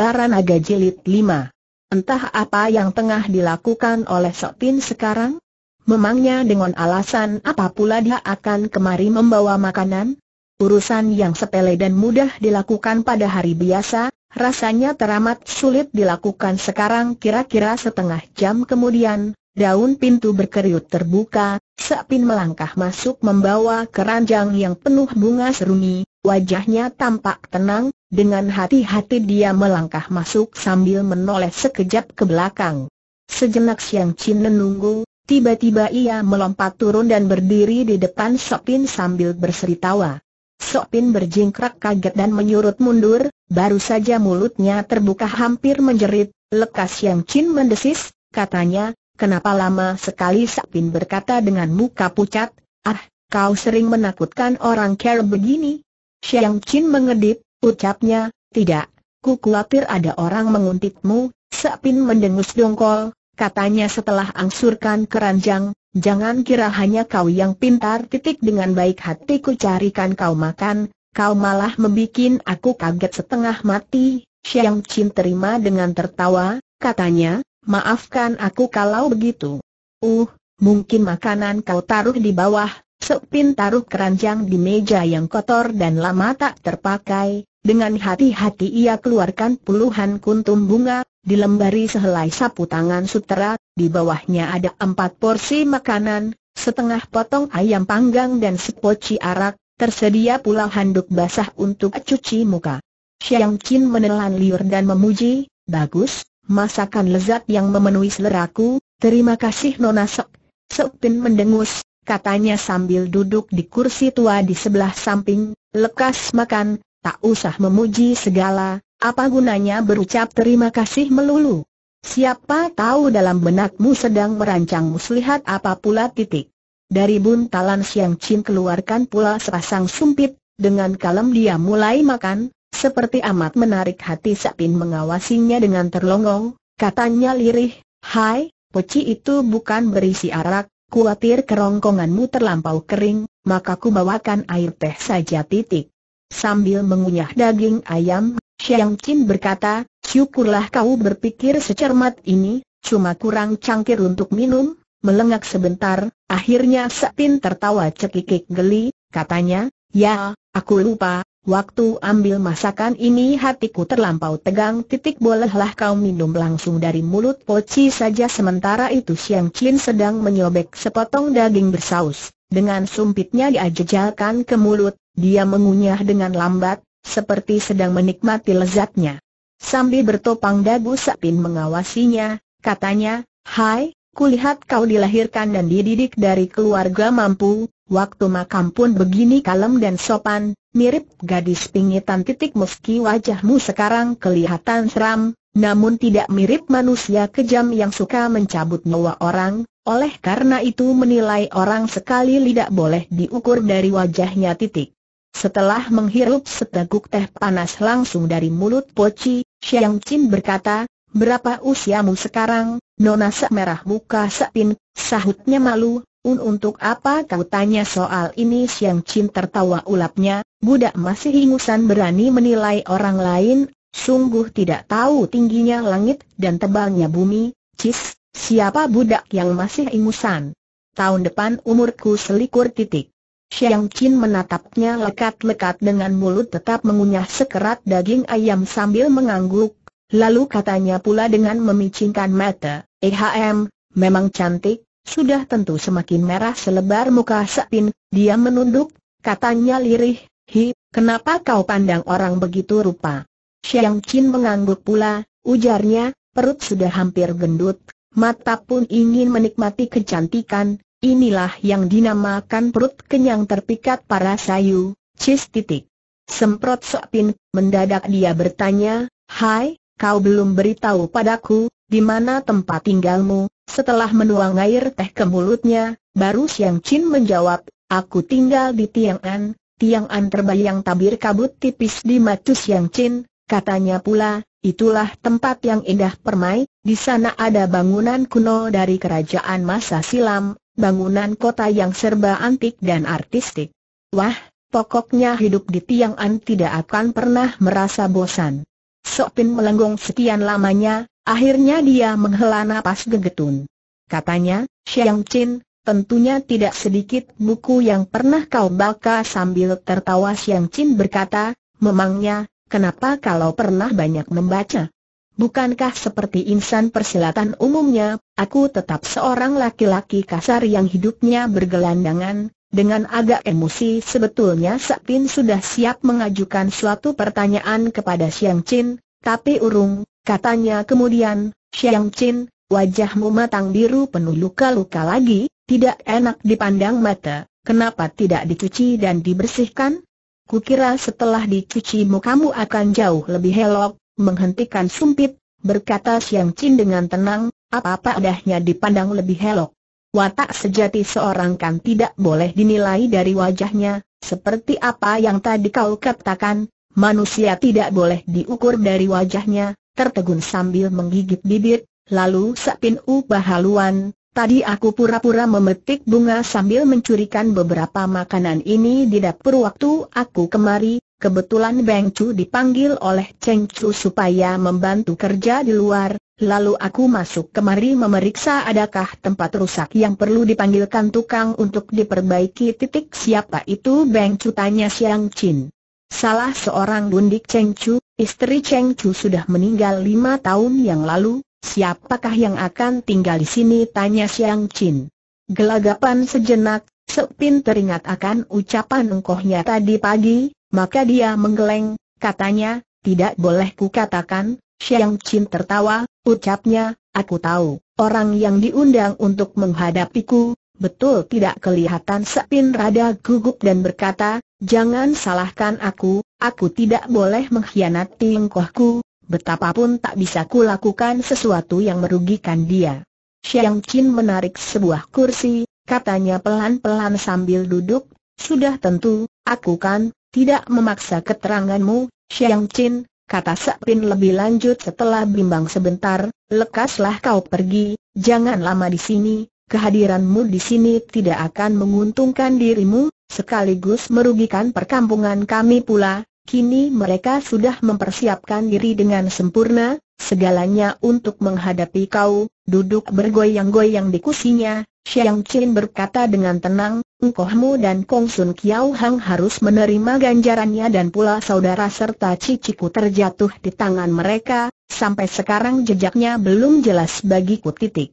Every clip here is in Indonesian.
Baranaga Jilid 5. Entah apa yang tengah dilakukan oleh Sotin sekarang? Memangnya dengan alasan apa pula dia akan kemari membawa makanan? Urusan yang sepele dan mudah dilakukan pada hari biasa, rasanya teramat sulit dilakukan sekarang kira-kira setengah jam kemudian, daun pintu berkeriut terbuka, Tin melangkah masuk membawa keranjang yang penuh bunga seruni, Wajahnya tampak tenang, dengan hati-hati dia melangkah masuk sambil menoleh sekejap ke belakang. Sejenak Siang Chin menunggu, tiba-tiba ia melompat turun dan berdiri di depan Sopin sambil berseri tawa. Sopin berjingkrak kaget dan menyurut mundur, baru saja mulutnya terbuka hampir menjerit, lekas Siang Chin mendesis, katanya, kenapa lama sekali Sopin berkata dengan muka pucat, ah, kau sering menakutkan orang care begini. Xiang Qin mengedip, ucapnya, tidak, ku khawatir ada orang menguntitmu, Sepin mendengus dongkol, katanya setelah angsurkan keranjang, jangan kira hanya kau yang pintar titik dengan baik hatiku carikan kau makan, kau malah membuat aku kaget setengah mati, Xiang Qin terima dengan tertawa, katanya, maafkan aku kalau begitu. Uh, mungkin makanan kau taruh di bawah, Sok taruh keranjang di meja yang kotor dan lama tak terpakai, dengan hati-hati ia keluarkan puluhan kuntum bunga, dilembari sehelai sapu tangan sutera, di bawahnya ada empat porsi makanan, setengah potong ayam panggang dan sepoci arak, tersedia pula handuk basah untuk cuci muka. Xiang Qin menelan liur dan memuji, bagus, masakan lezat yang memenuhi seleraku, terima kasih Nona Sok. Sok Pin mendengus, katanya sambil duduk di kursi tua di sebelah samping, lekas makan, tak usah memuji segala, apa gunanya berucap terima kasih melulu. Siapa tahu dalam benakmu sedang merancang muslihat apa pula titik. Dari buntalan Siang Chin keluarkan pula sepasang sumpit, dengan kalem dia mulai makan, seperti amat menarik hati Sapin mengawasinya dengan terlongong, katanya lirih, Hai, poci itu bukan berisi arak, Kuatir kerongkonganmu terlampau kering, maka ku bawakan air teh saja titik. Sambil mengunyah daging ayam, Xiang Qin berkata, syukurlah kau berpikir secermat ini, cuma kurang cangkir untuk minum, melengak sebentar, akhirnya Sepin tertawa cekikik geli, katanya, ya, aku lupa, Waktu ambil masakan ini hatiku terlampau tegang titik bolehlah kau minum langsung dari mulut poci saja sementara itu Siang Chin sedang menyobek sepotong daging bersaus. Dengan sumpitnya diajejalkan ke mulut, dia mengunyah dengan lambat, seperti sedang menikmati lezatnya. Sambil bertopang dagu Sapin mengawasinya, katanya, Hai, kulihat kau dilahirkan dan dididik dari keluarga mampu, Waktu makam pun begini kalem dan sopan, mirip gadis pingitan titik meski wajahmu sekarang kelihatan seram, namun tidak mirip manusia kejam yang suka mencabut nyawa orang, oleh karena itu menilai orang sekali tidak boleh diukur dari wajahnya titik. Setelah menghirup seteguk teh panas langsung dari mulut Poci, Xiang Qin berkata, Berapa usiamu sekarang, Nona merah muka sak pin, sahutnya malu, Un untuk apa kau tanya soal ini Siang Chin tertawa ulapnya, budak masih ingusan berani menilai orang lain, sungguh tidak tahu tingginya langit dan tebalnya bumi, cis, siapa budak yang masih ingusan? Tahun depan umurku selikur titik. Siang Chin menatapnya lekat-lekat dengan mulut tetap mengunyah sekerat daging ayam sambil mengangguk, lalu katanya pula dengan memicingkan mata, Ehm, memang cantik, sudah tentu semakin merah selebar muka Sepin, dia menunduk, katanya lirih, Hi, kenapa kau pandang orang begitu rupa? Xiang Qin mengangguk pula, ujarnya, perut sudah hampir gendut, mata pun ingin menikmati kecantikan, inilah yang dinamakan perut kenyang terpikat para sayu, cis titik. Semprot Sepin, mendadak dia bertanya, Hai, kau belum beritahu padaku, di mana tempat tinggalmu, setelah menuang air teh ke mulutnya, baru Siang Chin menjawab, aku tinggal di Tiang'an, Tiang'an terbayang tabir kabut tipis di mata Siang Chin, katanya pula, itulah tempat yang indah permai, di sana ada bangunan kuno dari kerajaan masa silam, bangunan kota yang serba antik dan artistik. Wah, pokoknya hidup di Tiang'an tidak akan pernah merasa bosan. Sok Pin melenggong sekian lamanya, Akhirnya dia menghela napas gegetun. Katanya, Xiang Chin, tentunya tidak sedikit buku yang pernah kau baca sambil tertawa Xiang Chin berkata, memangnya, kenapa kalau pernah banyak membaca? Bukankah seperti insan persilatan umumnya, aku tetap seorang laki-laki kasar yang hidupnya bergelandangan, dengan agak emosi sebetulnya Sakpin sudah siap mengajukan suatu pertanyaan kepada Xiang Chin, tapi urung, Katanya kemudian, Xiang Qin, wajahmu matang biru penuh luka-luka lagi, tidak enak dipandang mata, kenapa tidak dicuci dan dibersihkan? Kukira setelah dicuci mukamu akan jauh lebih helok, menghentikan sumpit, berkata Xiang Qin dengan tenang, apa-apa adahnya dipandang lebih helok. Watak sejati seorang kan tidak boleh dinilai dari wajahnya, seperti apa yang tadi kau katakan, manusia tidak boleh diukur dari wajahnya, tertegun sambil menggigit bibit, lalu Sapin ubah haluan, tadi aku pura-pura memetik bunga sambil mencurikan beberapa makanan ini di dapur waktu aku kemari, kebetulan Beng Chu dipanggil oleh Cheng Chu supaya membantu kerja di luar, Lalu aku masuk kemari memeriksa adakah tempat rusak yang perlu dipanggilkan tukang untuk diperbaiki titik siapa itu Beng Chu tanya Siang Chin. Salah seorang bundik Cheng Chu, istri Cheng Chu sudah meninggal lima tahun yang lalu, siapakah yang akan tinggal di sini tanya Xiang Chin. Gelagapan sejenak, Sepin teringat akan ucapan engkohnya tadi pagi, maka dia menggeleng, katanya, tidak boleh ku katakan. Xiang Chin tertawa, ucapnya, aku tahu, orang yang diundang untuk menghadapiku, betul tidak kelihatan Sepin rada gugup dan berkata, Jangan salahkan aku, aku tidak boleh mengkhianati engkohku, betapapun tak bisa kulakukan sesuatu yang merugikan dia. Xiang Qin menarik sebuah kursi, katanya pelan-pelan sambil duduk, sudah tentu, aku kan, tidak memaksa keteranganmu, Xiang Qin, kata Sepin lebih lanjut setelah bimbang sebentar, lekaslah kau pergi, jangan lama di sini, kehadiranmu di sini tidak akan menguntungkan dirimu, sekaligus merugikan perkampungan kami pula. Kini mereka sudah mempersiapkan diri dengan sempurna, segalanya untuk menghadapi kau, duduk bergoyang-goyang di kusinya, Xiang Qin berkata dengan tenang, engkohmu dan Kong Sun Kiao Hang harus menerima ganjarannya dan pula saudara serta ciciku terjatuh di tangan mereka, sampai sekarang jejaknya belum jelas bagiku titik.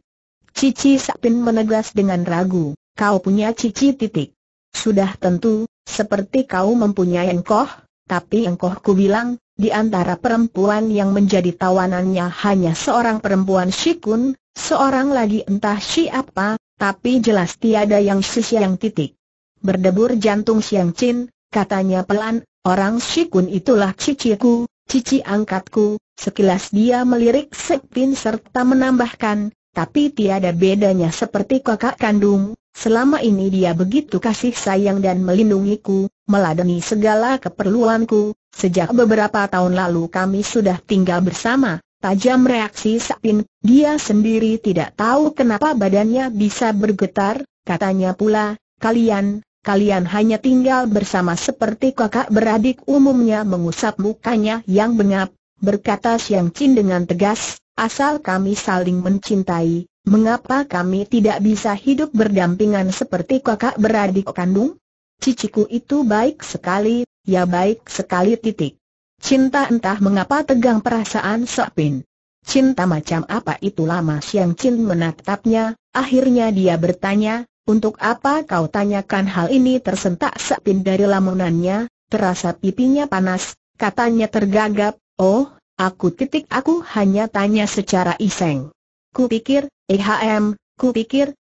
Cici Sapin menegas dengan ragu, kau punya cici titik. Sudah tentu, seperti kau mempunyai engkoh, tapi ku bilang, di antara perempuan yang menjadi tawanannya hanya seorang perempuan Shikun, seorang lagi entah siapa, tapi jelas tiada yang si Siang titik. Berdebur jantung Siang Chin, katanya pelan, orang Shikun itulah ciciku, cici angkatku, sekilas dia melirik Sekpin serta menambahkan, tapi tiada bedanya seperti kakak kandung, selama ini dia begitu kasih sayang dan melindungiku, meladeni segala keperluanku, sejak beberapa tahun lalu kami sudah tinggal bersama, tajam reaksi Sapin, dia sendiri tidak tahu kenapa badannya bisa bergetar, katanya pula, kalian, kalian hanya tinggal bersama seperti kakak beradik umumnya mengusap mukanya yang bengap, berkata Siang Chin dengan tegas, Asal kami saling mencintai, mengapa kami tidak bisa hidup berdampingan seperti kakak beradik kandung? Ciciku itu baik sekali, ya baik sekali titik. Cinta entah mengapa tegang perasaan Sopin. Cinta macam apa itu lama siang Chin menatapnya, akhirnya dia bertanya, untuk apa kau tanyakan hal ini tersentak Sopin dari lamunannya, terasa pipinya panas, katanya tergagap, oh Aku titik aku hanya tanya secara iseng. Kupikir, EHM, kupikir,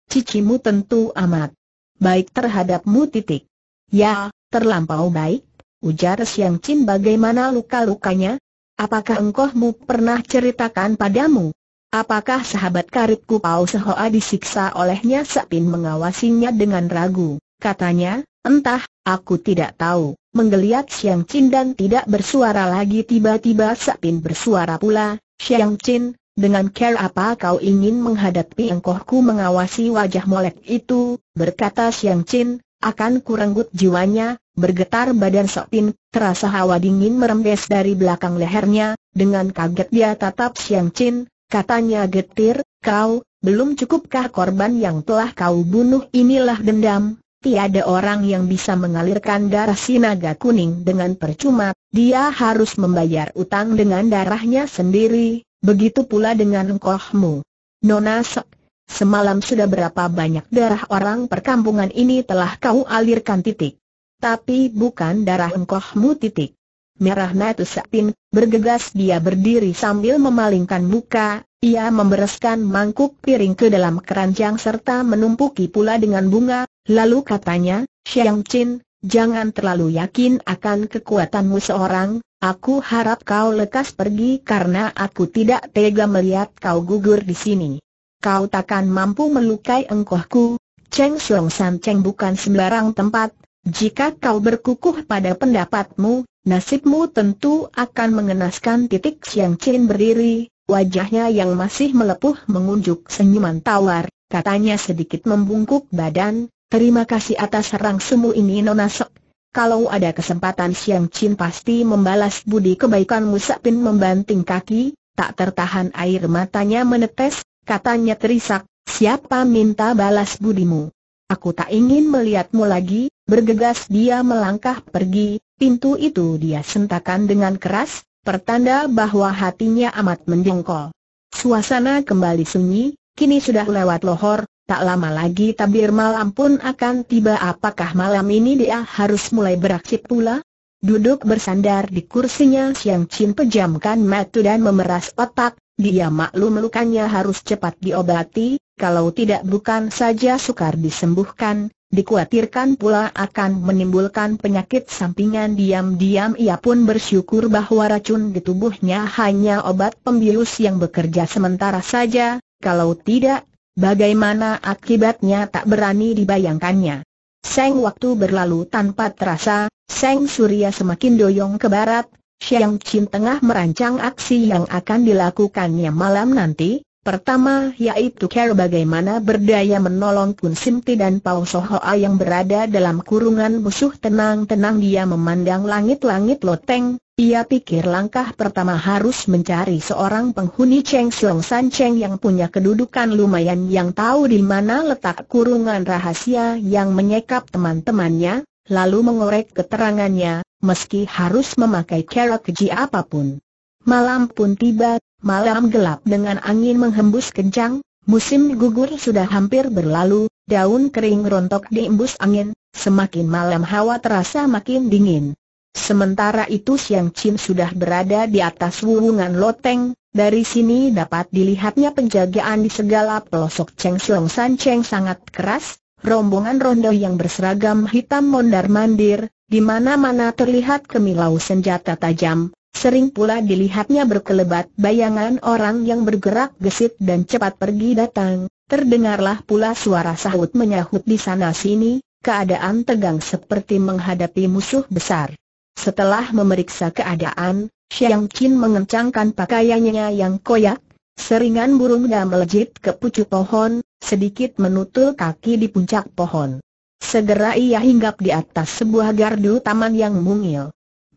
mu tentu amat baik terhadapmu titik. Ya, terlampau baik, ujar Siang Chin bagaimana luka-lukanya? Apakah engkau mu pernah ceritakan padamu? Apakah sahabat karibku Pau Sehoa disiksa olehnya Sapin mengawasinya dengan ragu? Katanya, entah, aku tidak tahu. Menggeliat Xiang Chin dan tidak bersuara lagi tiba-tiba Pin bersuara pula, Xiang Chin, dengan care apa kau ingin menghadapi engkohku mengawasi wajah molek itu, berkata Xiang Chin, akan kurenggut jiwanya, bergetar badan Pin, terasa hawa dingin merembes dari belakang lehernya, dengan kaget dia tatap Xiang Chin, katanya getir, kau, belum cukupkah korban yang telah kau bunuh inilah dendam, Tiada orang yang bisa mengalirkan darah sinaga kuning dengan percuma, dia harus membayar utang dengan darahnya sendiri, begitu pula dengan kohmu. Nona Sok, semalam sudah berapa banyak darah orang perkampungan ini telah kau alirkan titik. Tapi bukan darah engkohmu titik. Merah Natu bergegas dia berdiri sambil memalingkan muka, ia membereskan mangkuk piring ke dalam keranjang serta menumpuki pula dengan bunga, Lalu katanya, Xiang Qin, jangan terlalu yakin akan kekuatanmu seorang, aku harap kau lekas pergi karena aku tidak tega melihat kau gugur di sini. Kau takkan mampu melukai engkohku, Cheng Xiong San Cheng bukan sembarang tempat, jika kau berkukuh pada pendapatmu, nasibmu tentu akan mengenaskan titik Xiang Qin berdiri, wajahnya yang masih melepuh mengunjuk senyuman tawar, katanya sedikit membungkuk badan, Terima kasih atas serang semu ini Nona Kalau ada kesempatan Siang Chin pasti membalas budi kebaikanmu Pin membanting kaki, tak tertahan air matanya menetes, katanya terisak, siapa minta balas budimu? Aku tak ingin melihatmu lagi, bergegas dia melangkah pergi, pintu itu dia sentakan dengan keras, pertanda bahwa hatinya amat menjengkol. Suasana kembali sunyi, kini sudah lewat lohor, Tak lama lagi tabir malam pun akan tiba apakah malam ini dia harus mulai beraksi pula? Duduk bersandar di kursinya Siang Chin pejamkan mata dan memeras otak, dia maklum lukanya harus cepat diobati, kalau tidak bukan saja sukar disembuhkan, dikhawatirkan pula akan menimbulkan penyakit sampingan diam-diam ia pun bersyukur bahwa racun di tubuhnya hanya obat pembius yang bekerja sementara saja, kalau tidak Bagaimana akibatnya tak berani dibayangkannya. Seng waktu berlalu tanpa terasa, Seng Surya semakin doyong ke barat, Xiang Chin tengah merancang aksi yang akan dilakukannya malam nanti, Pertama yaitu cara bagaimana berdaya menolong Kun Simti dan Pau Sohoa yang berada dalam kurungan musuh tenang-tenang dia memandang langit-langit loteng, ia pikir langkah pertama harus mencari seorang penghuni Cheng Siong San Cheng yang punya kedudukan lumayan yang tahu di mana letak kurungan rahasia yang menyekap teman-temannya, lalu mengorek keterangannya, meski harus memakai cara keji apapun. Malam pun tiba, malam gelap dengan angin menghembus kencang, musim gugur sudah hampir berlalu, daun kering rontok diembus angin, semakin malam hawa terasa makin dingin. Sementara itu Siang Chin sudah berada di atas wuwungan loteng, dari sini dapat dilihatnya penjagaan di segala pelosok Cheng Siong San Cheng sangat keras, rombongan rondo yang berseragam hitam mondar-mandir, di mana-mana terlihat kemilau senjata tajam, Sering pula dilihatnya berkelebat bayangan orang yang bergerak gesit dan cepat pergi datang, terdengarlah pula suara sahut menyahut di sana-sini, keadaan tegang seperti menghadapi musuh besar. Setelah memeriksa keadaan, Xiang Qin mengencangkan pakaiannya yang koyak, seringan burung burungnya melejit ke pucuk pohon, sedikit menutul kaki di puncak pohon. Segera ia hinggap di atas sebuah gardu taman yang mungil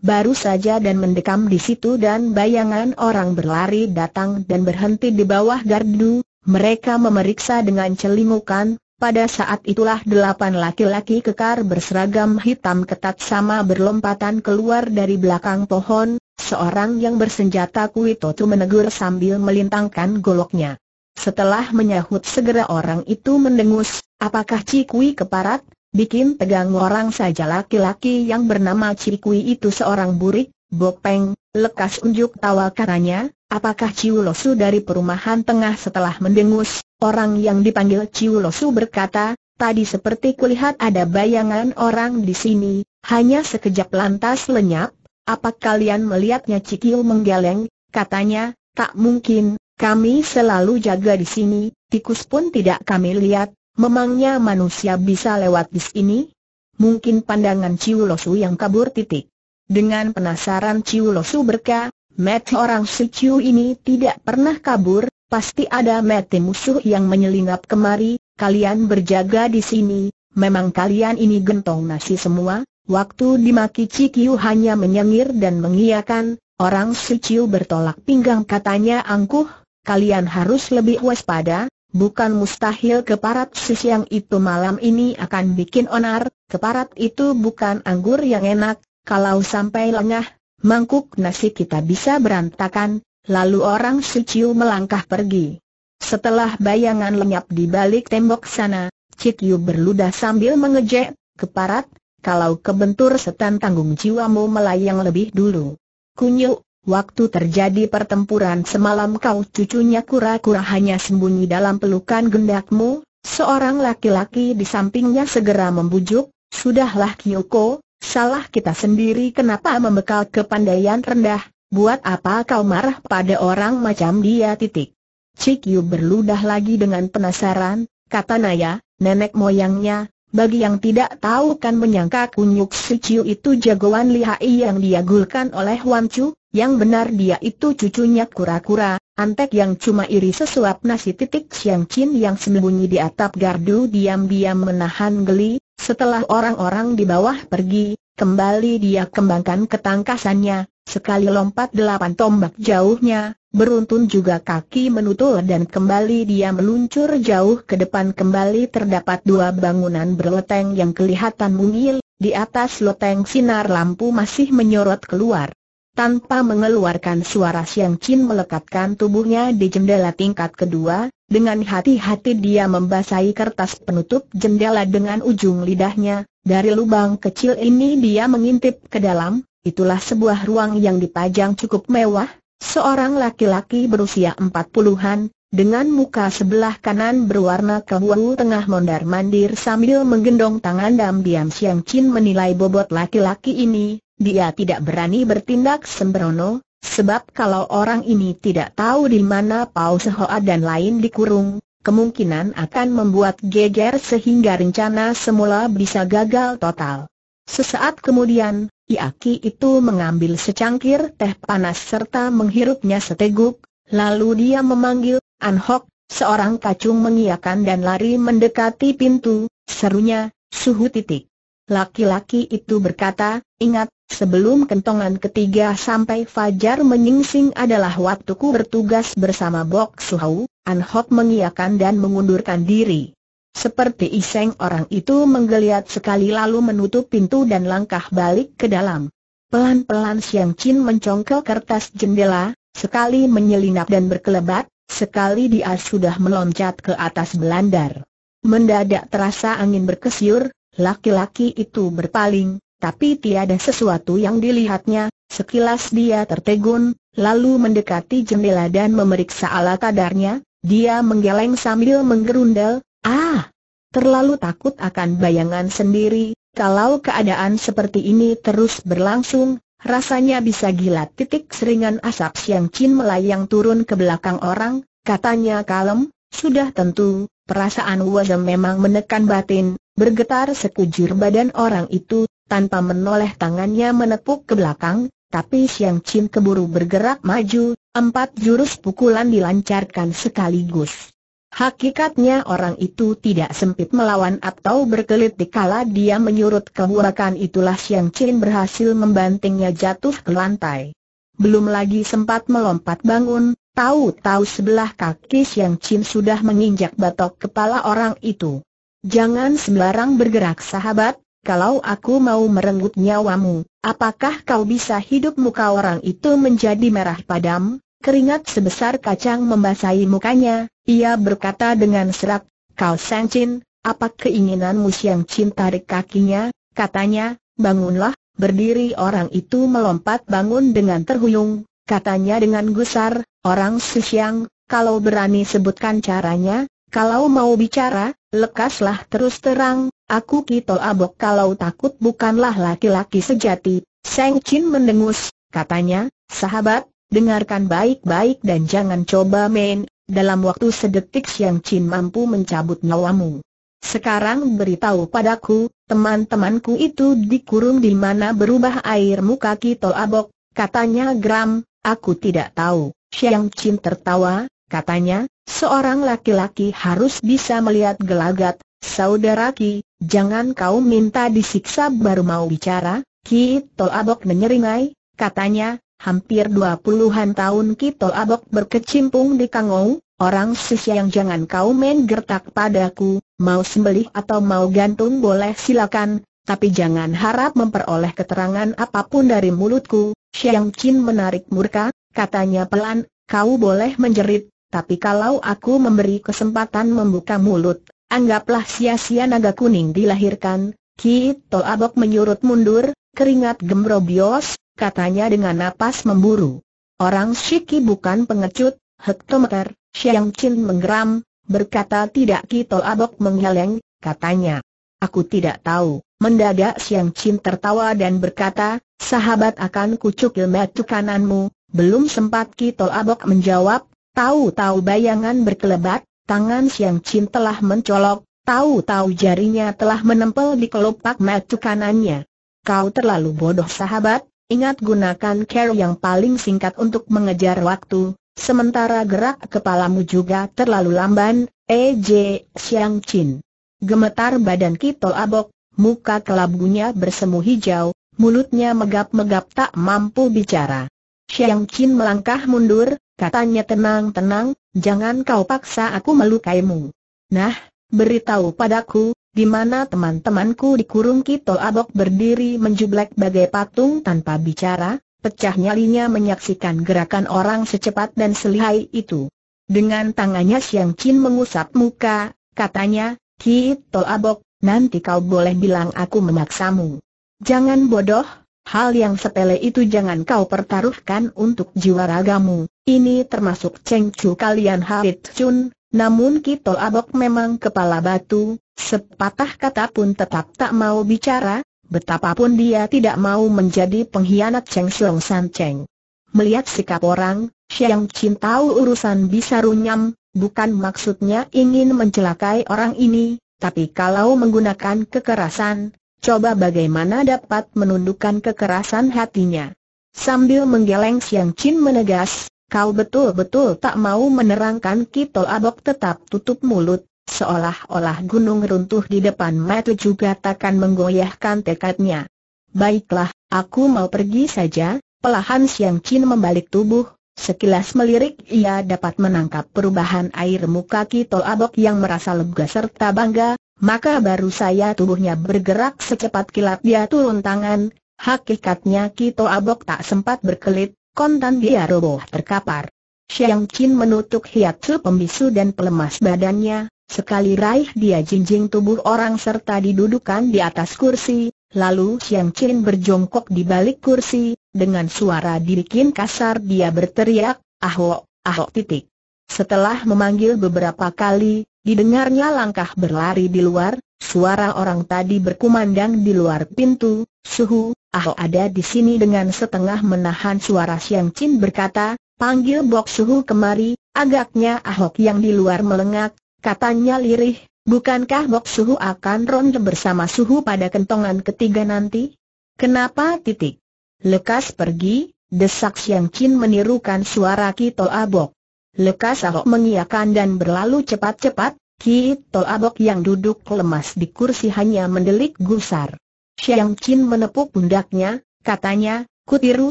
baru saja dan mendekam di situ dan bayangan orang berlari datang dan berhenti di bawah gardu, mereka memeriksa dengan celingukan. pada saat itulah delapan laki-laki kekar berseragam hitam ketat sama berlompatan keluar dari belakang pohon, seorang yang bersenjata Kuitotu menegur sambil melintangkan goloknya. Setelah menyahut segera orang itu mendengus, apakah Cikui keparat, Bikin tegang orang saja laki-laki yang bernama Cikui itu seorang burik, bopeng, lekas unjuk tawa katanya, apakah Ciu Losu dari perumahan tengah setelah mendengus, orang yang dipanggil Ciu Losu berkata, tadi seperti kulihat ada bayangan orang di sini, hanya sekejap lantas lenyap, apa kalian melihatnya cikil menggeleng, katanya, tak mungkin, kami selalu jaga di sini, tikus pun tidak kami lihat, Memangnya manusia bisa lewat bis ini? Mungkin pandangan Ciu Losu yang kabur titik. Dengan penasaran Ciu Losu berkata, Met orang si Ciu ini tidak pernah kabur, pasti ada met musuh yang menyelinap kemari, kalian berjaga di sini, memang kalian ini gentong nasi semua? Waktu dimaki Cikiu hanya menyengir dan mengiyakan, orang si Ciu bertolak pinggang katanya angkuh, kalian harus lebih waspada, Bukan mustahil keparat yang itu malam ini akan bikin onar, keparat itu bukan anggur yang enak, kalau sampai lengah, mangkuk nasi kita bisa berantakan, lalu orang Siciu melangkah pergi. Setelah bayangan lenyap di balik tembok sana, Yu berludah sambil mengejek, keparat, kalau kebentur setan tanggung jiwamu melayang lebih dulu. Kunyuk, Waktu terjadi pertempuran semalam kau cucunya kura-kura hanya sembunyi dalam pelukan gendakmu, seorang laki-laki di sampingnya segera membujuk, Sudahlah Kyoko, salah kita sendiri kenapa membekal kepandaian rendah, buat apa kau marah pada orang macam dia titik. Cikyu berludah lagi dengan penasaran, kata Naya, nenek moyangnya, bagi yang tidak tahu kan menyangka kunyuk Siciu itu jagoan lihai yang diagulkan oleh Wan Chu, yang benar dia itu cucunya kura-kura, antek yang cuma iri sesuap nasi titik Siang cin yang sembunyi di atap gardu diam-diam menahan geli, setelah orang-orang di bawah pergi, kembali dia kembangkan ketangkasannya, sekali lompat delapan tombak jauhnya, beruntun juga kaki menutul dan kembali dia meluncur jauh ke depan kembali terdapat dua bangunan berleteng yang kelihatan mungil, di atas loteng sinar lampu masih menyorot keluar. Tanpa mengeluarkan suara Siang Chin melekatkan tubuhnya di jendela tingkat kedua, dengan hati-hati dia membasahi kertas penutup jendela dengan ujung lidahnya, dari lubang kecil ini dia mengintip ke dalam, itulah sebuah ruang yang dipajang cukup mewah, seorang laki-laki berusia empat puluhan, dengan muka sebelah kanan berwarna kehuau tengah mondar-mandir sambil menggendong tangan dan diam Siang Chin menilai bobot laki-laki ini, dia tidak berani bertindak sembrono, sebab kalau orang ini tidak tahu di mana Pau Sehoa dan lain dikurung, kemungkinan akan membuat geger sehingga rencana semula bisa gagal total. Sesaat kemudian, Iaki itu mengambil secangkir teh panas serta menghirupnya seteguk, lalu dia memanggil, An Hok, seorang kacung mengiakan dan lari mendekati pintu, serunya, suhu titik. Laki-laki itu berkata, ingat, sebelum kentongan ketiga sampai Fajar menyingsing adalah waktuku bertugas bersama Bok Suhau, An Hok mengiakan dan mengundurkan diri. Seperti iseng orang itu menggeliat sekali lalu menutup pintu dan langkah balik ke dalam. Pelan-pelan Siang Chin mencongkel kertas jendela, sekali menyelinap dan berkelebat, sekali dia sudah meloncat ke atas belandar. Mendadak terasa angin berkesiur, Laki-laki itu berpaling, tapi tiada sesuatu yang dilihatnya, sekilas dia tertegun, lalu mendekati jendela dan memeriksa alat kadarnya, dia menggeleng sambil menggerundel, ah! Terlalu takut akan bayangan sendiri, kalau keadaan seperti ini terus berlangsung, rasanya bisa gila titik seringan asap siang cin melayang turun ke belakang orang, katanya kalem, sudah tentu, perasaan wajah memang menekan batin, Bergetar sekujur badan orang itu, tanpa menoleh tangannya menepuk ke belakang, tapi Siang Chin keburu bergerak maju, empat jurus pukulan dilancarkan sekaligus. Hakikatnya orang itu tidak sempit melawan atau berkelit di kala dia menyurut kebuakan itulah Siang Chin berhasil membantingnya jatuh ke lantai. Belum lagi sempat melompat bangun, tahu-tahu sebelah kaki Siang Chin sudah menginjak batok kepala orang itu. Jangan sembarang bergerak sahabat, kalau aku mau merenggut nyawamu, apakah kau bisa hidup muka orang itu menjadi merah padam? Keringat sebesar kacang membasahi mukanya, ia berkata dengan serak, Kau Sang Chin, apa keinginanmu siang cinta di kakinya? Katanya, bangunlah, berdiri orang itu melompat bangun dengan terhuyung, katanya dengan gusar, orang Siang, kalau berani sebutkan caranya, kalau mau bicara, lekaslah terus terang, aku Kito Abok kalau takut bukanlah laki-laki sejati. Seng Chin mendengus, katanya, sahabat, dengarkan baik-baik dan jangan coba main, dalam waktu sedetik Seng Chin mampu mencabut nyawamu. Sekarang beritahu padaku, teman-temanku itu dikurung di mana berubah air muka Kito Abok, katanya Gram, aku tidak tahu. Siang Chin tertawa, Katanya, seorang laki-laki harus bisa melihat gelagat, saudara Ki, jangan kau minta disiksa baru mau bicara, Ki Tol Abok menyeringai, katanya, hampir dua puluhan tahun Ki Tol Abok berkecimpung di Kangou, orang sisya yang jangan kau main gertak padaku, mau sembelih atau mau gantung boleh silakan, tapi jangan harap memperoleh keterangan apapun dari mulutku, Xiang Qin menarik murka, katanya pelan, kau boleh menjerit, tapi kalau aku memberi kesempatan membuka mulut, anggaplah sia-sia naga kuning dilahirkan. Ki Abok menyurut mundur, keringat gembrobios, katanya dengan napas memburu. Orang Shiki bukan pengecut, hektometer, Xiang Chin menggeram, berkata tidak Ki Abok menghaleng, katanya. Aku tidak tahu, mendadak Xiang Chin tertawa dan berkata, sahabat akan kucukil metu kananmu, belum sempat Ki Abok menjawab, Tahu-tahu bayangan berkelebat, tangan Siang Chin telah mencolok, tahu-tahu jarinya telah menempel di kelopak mata kanannya. Kau terlalu bodoh sahabat, ingat gunakan care yang paling singkat untuk mengejar waktu, sementara gerak kepalamu juga terlalu lamban, EJ eh, Siang Chin. Gemetar badan Kito Abok, muka kelabunya bersemu hijau, mulutnya megap-megap tak mampu bicara. Xiang Qin melangkah mundur, katanya tenang-tenang, jangan kau paksa aku melukaimu. Nah, beritahu padaku, di mana teman-temanku dikurung Kito Abok berdiri menjublek bagai patung tanpa bicara, pecah nyalinya menyaksikan gerakan orang secepat dan selihai itu. Dengan tangannya Xiang Qin mengusap muka, katanya, Kito Abok, nanti kau boleh bilang aku memaksamu. Jangan bodoh, Hal yang sepele itu jangan kau pertaruhkan untuk jiwa ragamu. Ini termasuk cengcu kalian Harit Chun, namun Kitol Abok memang kepala batu, sepatah kata pun tetap tak mau bicara, betapapun dia tidak mau menjadi pengkhianat Cheng Xiong San Cheng. Melihat sikap orang, Xiang Chin tahu urusan bisa runyam, bukan maksudnya ingin mencelakai orang ini, tapi kalau menggunakan kekerasan, Coba bagaimana dapat menundukkan kekerasan hatinya. Sambil menggeleng Siang Chin menegas, kau betul-betul tak mau menerangkan Kito Abok tetap tutup mulut, seolah-olah gunung runtuh di depan mata juga takkan menggoyahkan tekadnya. Baiklah, aku mau pergi saja, pelahan Siang Chin membalik tubuh, Sekilas melirik ia dapat menangkap perubahan air muka Kito Abok yang merasa lega serta bangga, maka baru saya tubuhnya bergerak secepat kilat dia turun tangan, hakikatnya Kito Abok tak sempat berkelit, kontan dia roboh terkapar. Xiang Qin menutup hiatsu pembisu dan pelemas badannya, sekali raih dia jinjing tubuh orang serta didudukan di atas kursi, lalu Xiang Qin berjongkok di balik kursi, dengan suara dibikin kasar dia berteriak, ahok, ahok titik. Setelah memanggil beberapa kali, Didengarnya langkah berlari di luar, suara orang tadi berkumandang di luar pintu, Suhu, ah ada di sini dengan setengah menahan suara Siang Chin berkata, panggil Bok Suhu kemari, agaknya Ahok yang di luar melengak, katanya lirih, bukankah Bok Suhu akan ronde bersama Suhu pada kentongan ketiga nanti? Kenapa titik? Lekas pergi, desak Siang Chin menirukan suara Kito Abok. Lekas Ahok mengiakan dan berlalu cepat-cepat, Kito Abok yang duduk lemas di kursi hanya mendelik gusar. Siang Chin menepuk pundaknya, katanya, kutiru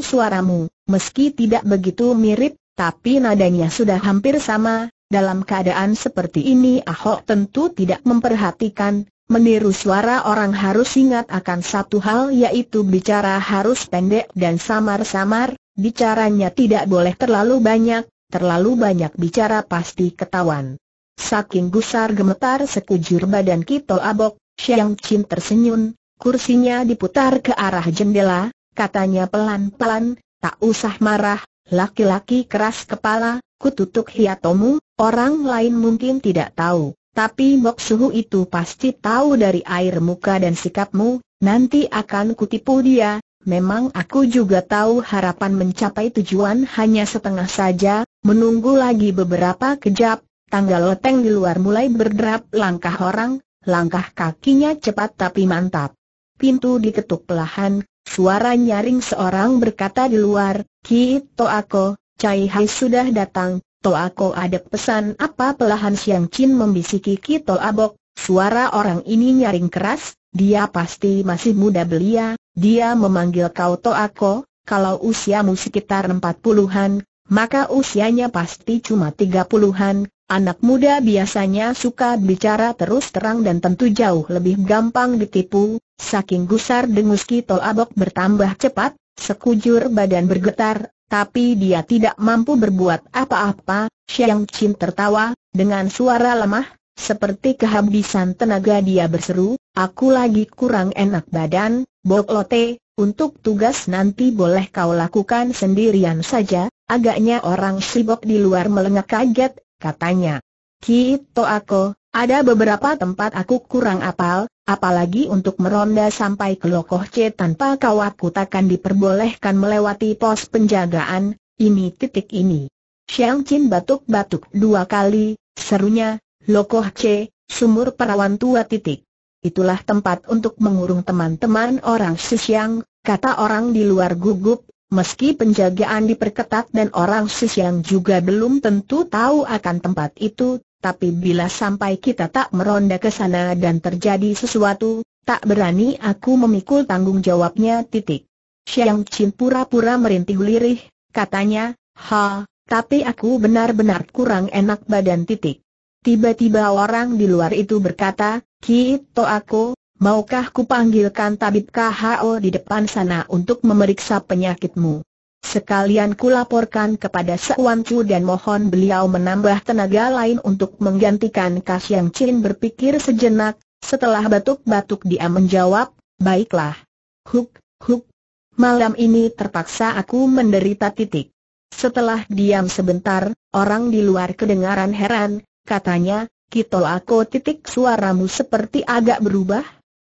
suaramu, meski tidak begitu mirip, tapi nadanya sudah hampir sama, dalam keadaan seperti ini Ahok tentu tidak memperhatikan, meniru suara orang harus ingat akan satu hal yaitu bicara harus pendek dan samar-samar, bicaranya tidak boleh terlalu banyak, terlalu banyak bicara pasti ketahuan. Saking gusar gemetar sekujur badan Kito Abok, Xiang Qin tersenyum, kursinya diputar ke arah jendela, katanya pelan-pelan, tak usah marah, laki-laki keras kepala, kututuk hiatomu, orang lain mungkin tidak tahu, tapi Mok Suhu itu pasti tahu dari air muka dan sikapmu, nanti akan kutipu dia, Memang aku juga tahu harapan mencapai tujuan hanya setengah saja, Menunggu lagi beberapa kejap, tangga loteng di luar mulai berderap langkah orang, langkah kakinya cepat tapi mantap. Pintu diketuk pelahan, suara nyaring seorang berkata di luar, Ki Toako, Cai Hai sudah datang, Toako ada pesan apa pelahan Siang Chin membisiki Ki Toabok, suara orang ini nyaring keras, dia pasti masih muda belia, dia memanggil kau Toako, kalau usiamu sekitar empat puluhan, maka usianya pasti cuma tiga puluhan. Anak muda biasanya suka bicara terus terang dan tentu jauh lebih gampang ditipu, saking gusar dengus Kito Abok bertambah cepat, sekujur badan bergetar, tapi dia tidak mampu berbuat apa-apa, Xiang Qin tertawa, dengan suara lemah, seperti kehabisan tenaga dia berseru, aku lagi kurang enak badan, Bok Lote, untuk tugas nanti boleh kau lakukan sendirian saja, Agaknya orang sibok di luar melengak kaget, katanya. Kito gitu aku, ada beberapa tempat aku kurang apal, apalagi untuk meronda sampai ke Lokoh C tanpa kau aku takkan diperbolehkan melewati pos penjagaan, ini titik ini. Xiang Chin batuk-batuk dua kali, serunya, Lokoh C, sumur perawan tua titik. Itulah tempat untuk mengurung teman-teman orang Sisiang, kata orang di luar gugup, Meski penjagaan diperketat dan orang sis yang juga belum tentu tahu akan tempat itu, tapi bila sampai kita tak meronda ke sana dan terjadi sesuatu, tak berani aku memikul tanggung jawabnya titik. Siang Chin pura-pura merintih lirih, katanya, ha, tapi aku benar-benar kurang enak badan titik. Tiba-tiba orang di luar itu berkata, Kito aku, Maukah ku panggilkan tabib KHO di depan sana untuk memeriksa penyakitmu? Sekalian kulaporkan kepada Sekwan Chu dan mohon beliau menambah tenaga lain untuk menggantikan Kas Yang Chin berpikir sejenak, setelah batuk-batuk dia menjawab, baiklah. Huk, huk. Malam ini terpaksa aku menderita titik. Setelah diam sebentar, orang di luar kedengaran heran, katanya, Kito aku titik suaramu seperti agak berubah?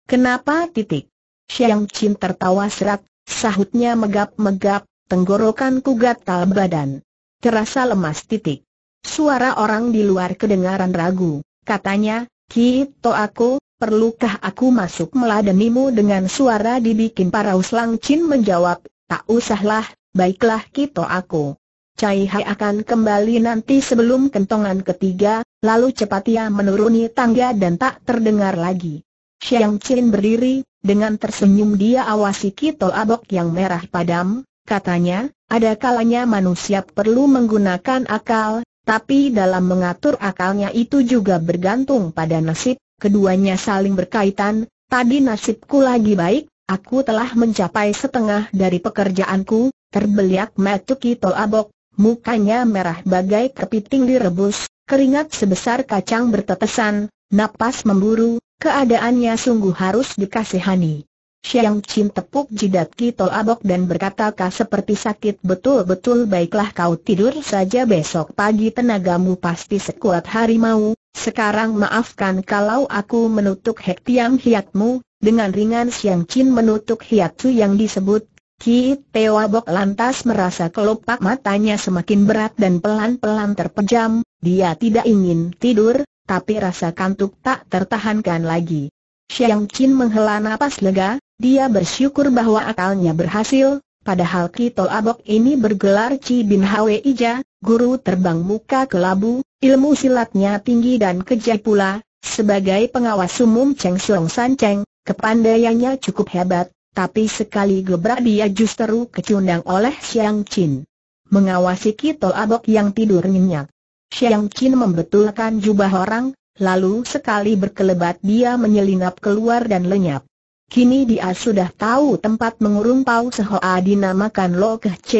Kenapa titik? Siang Chin tertawa serak, sahutnya megap-megap, tenggorokanku gatal badan. Terasa lemas titik. Suara orang di luar kedengaran ragu, katanya, Kito aku, perlukah aku masuk meladenimu dengan suara dibikin para uslang Chin menjawab, tak usahlah, baiklah Kito aku. Cai Hai akan kembali nanti sebelum kentongan ketiga, lalu cepat ia menuruni tangga dan tak terdengar lagi. Chiang Chin berdiri, dengan tersenyum dia awasi kitol abok yang merah padam, katanya, ada kalanya manusia perlu menggunakan akal, tapi dalam mengatur akalnya itu juga bergantung pada nasib, keduanya saling berkaitan, tadi nasibku lagi baik, aku telah mencapai setengah dari pekerjaanku, terbeliak metu kitol abok, mukanya merah bagai kepiting direbus, keringat sebesar kacang bertetesan, napas memburu, Keadaannya sungguh harus dikasihani. Xiang Chin tepuk jidat Kito Abok dan berkata "Kak seperti sakit betul-betul baiklah kau tidur saja besok pagi tenagamu pasti sekuat harimau, sekarang maafkan kalau aku menutup hek tiang hiatmu, dengan ringan Xiang Chin menutup hiatsu yang disebut Kito Teowabok. Abok lantas merasa kelopak matanya semakin berat dan pelan-pelan terpejam, dia tidak ingin tidur, tapi rasa kantuk tak tertahankan lagi. Xiang Qin menghela nafas lega, dia bersyukur bahwa akalnya berhasil, padahal Kito Abok ini bergelar Ci Bin Hwe Ija, guru terbang muka kelabu, ilmu silatnya tinggi dan kejai pula, sebagai pengawas umum Cheng Xiong San Cheng, kepandaiannya cukup hebat, tapi sekali gebrak dia justru kecundang oleh Xiang Qin. Mengawasi Kito Abok yang tidur nyenyak. Xiang Qin membetulkan jubah orang, lalu sekali berkelebat dia menyelinap keluar dan lenyap. Kini dia sudah tahu tempat mengurung Pau Sehoa dinamakan Lo Keh C,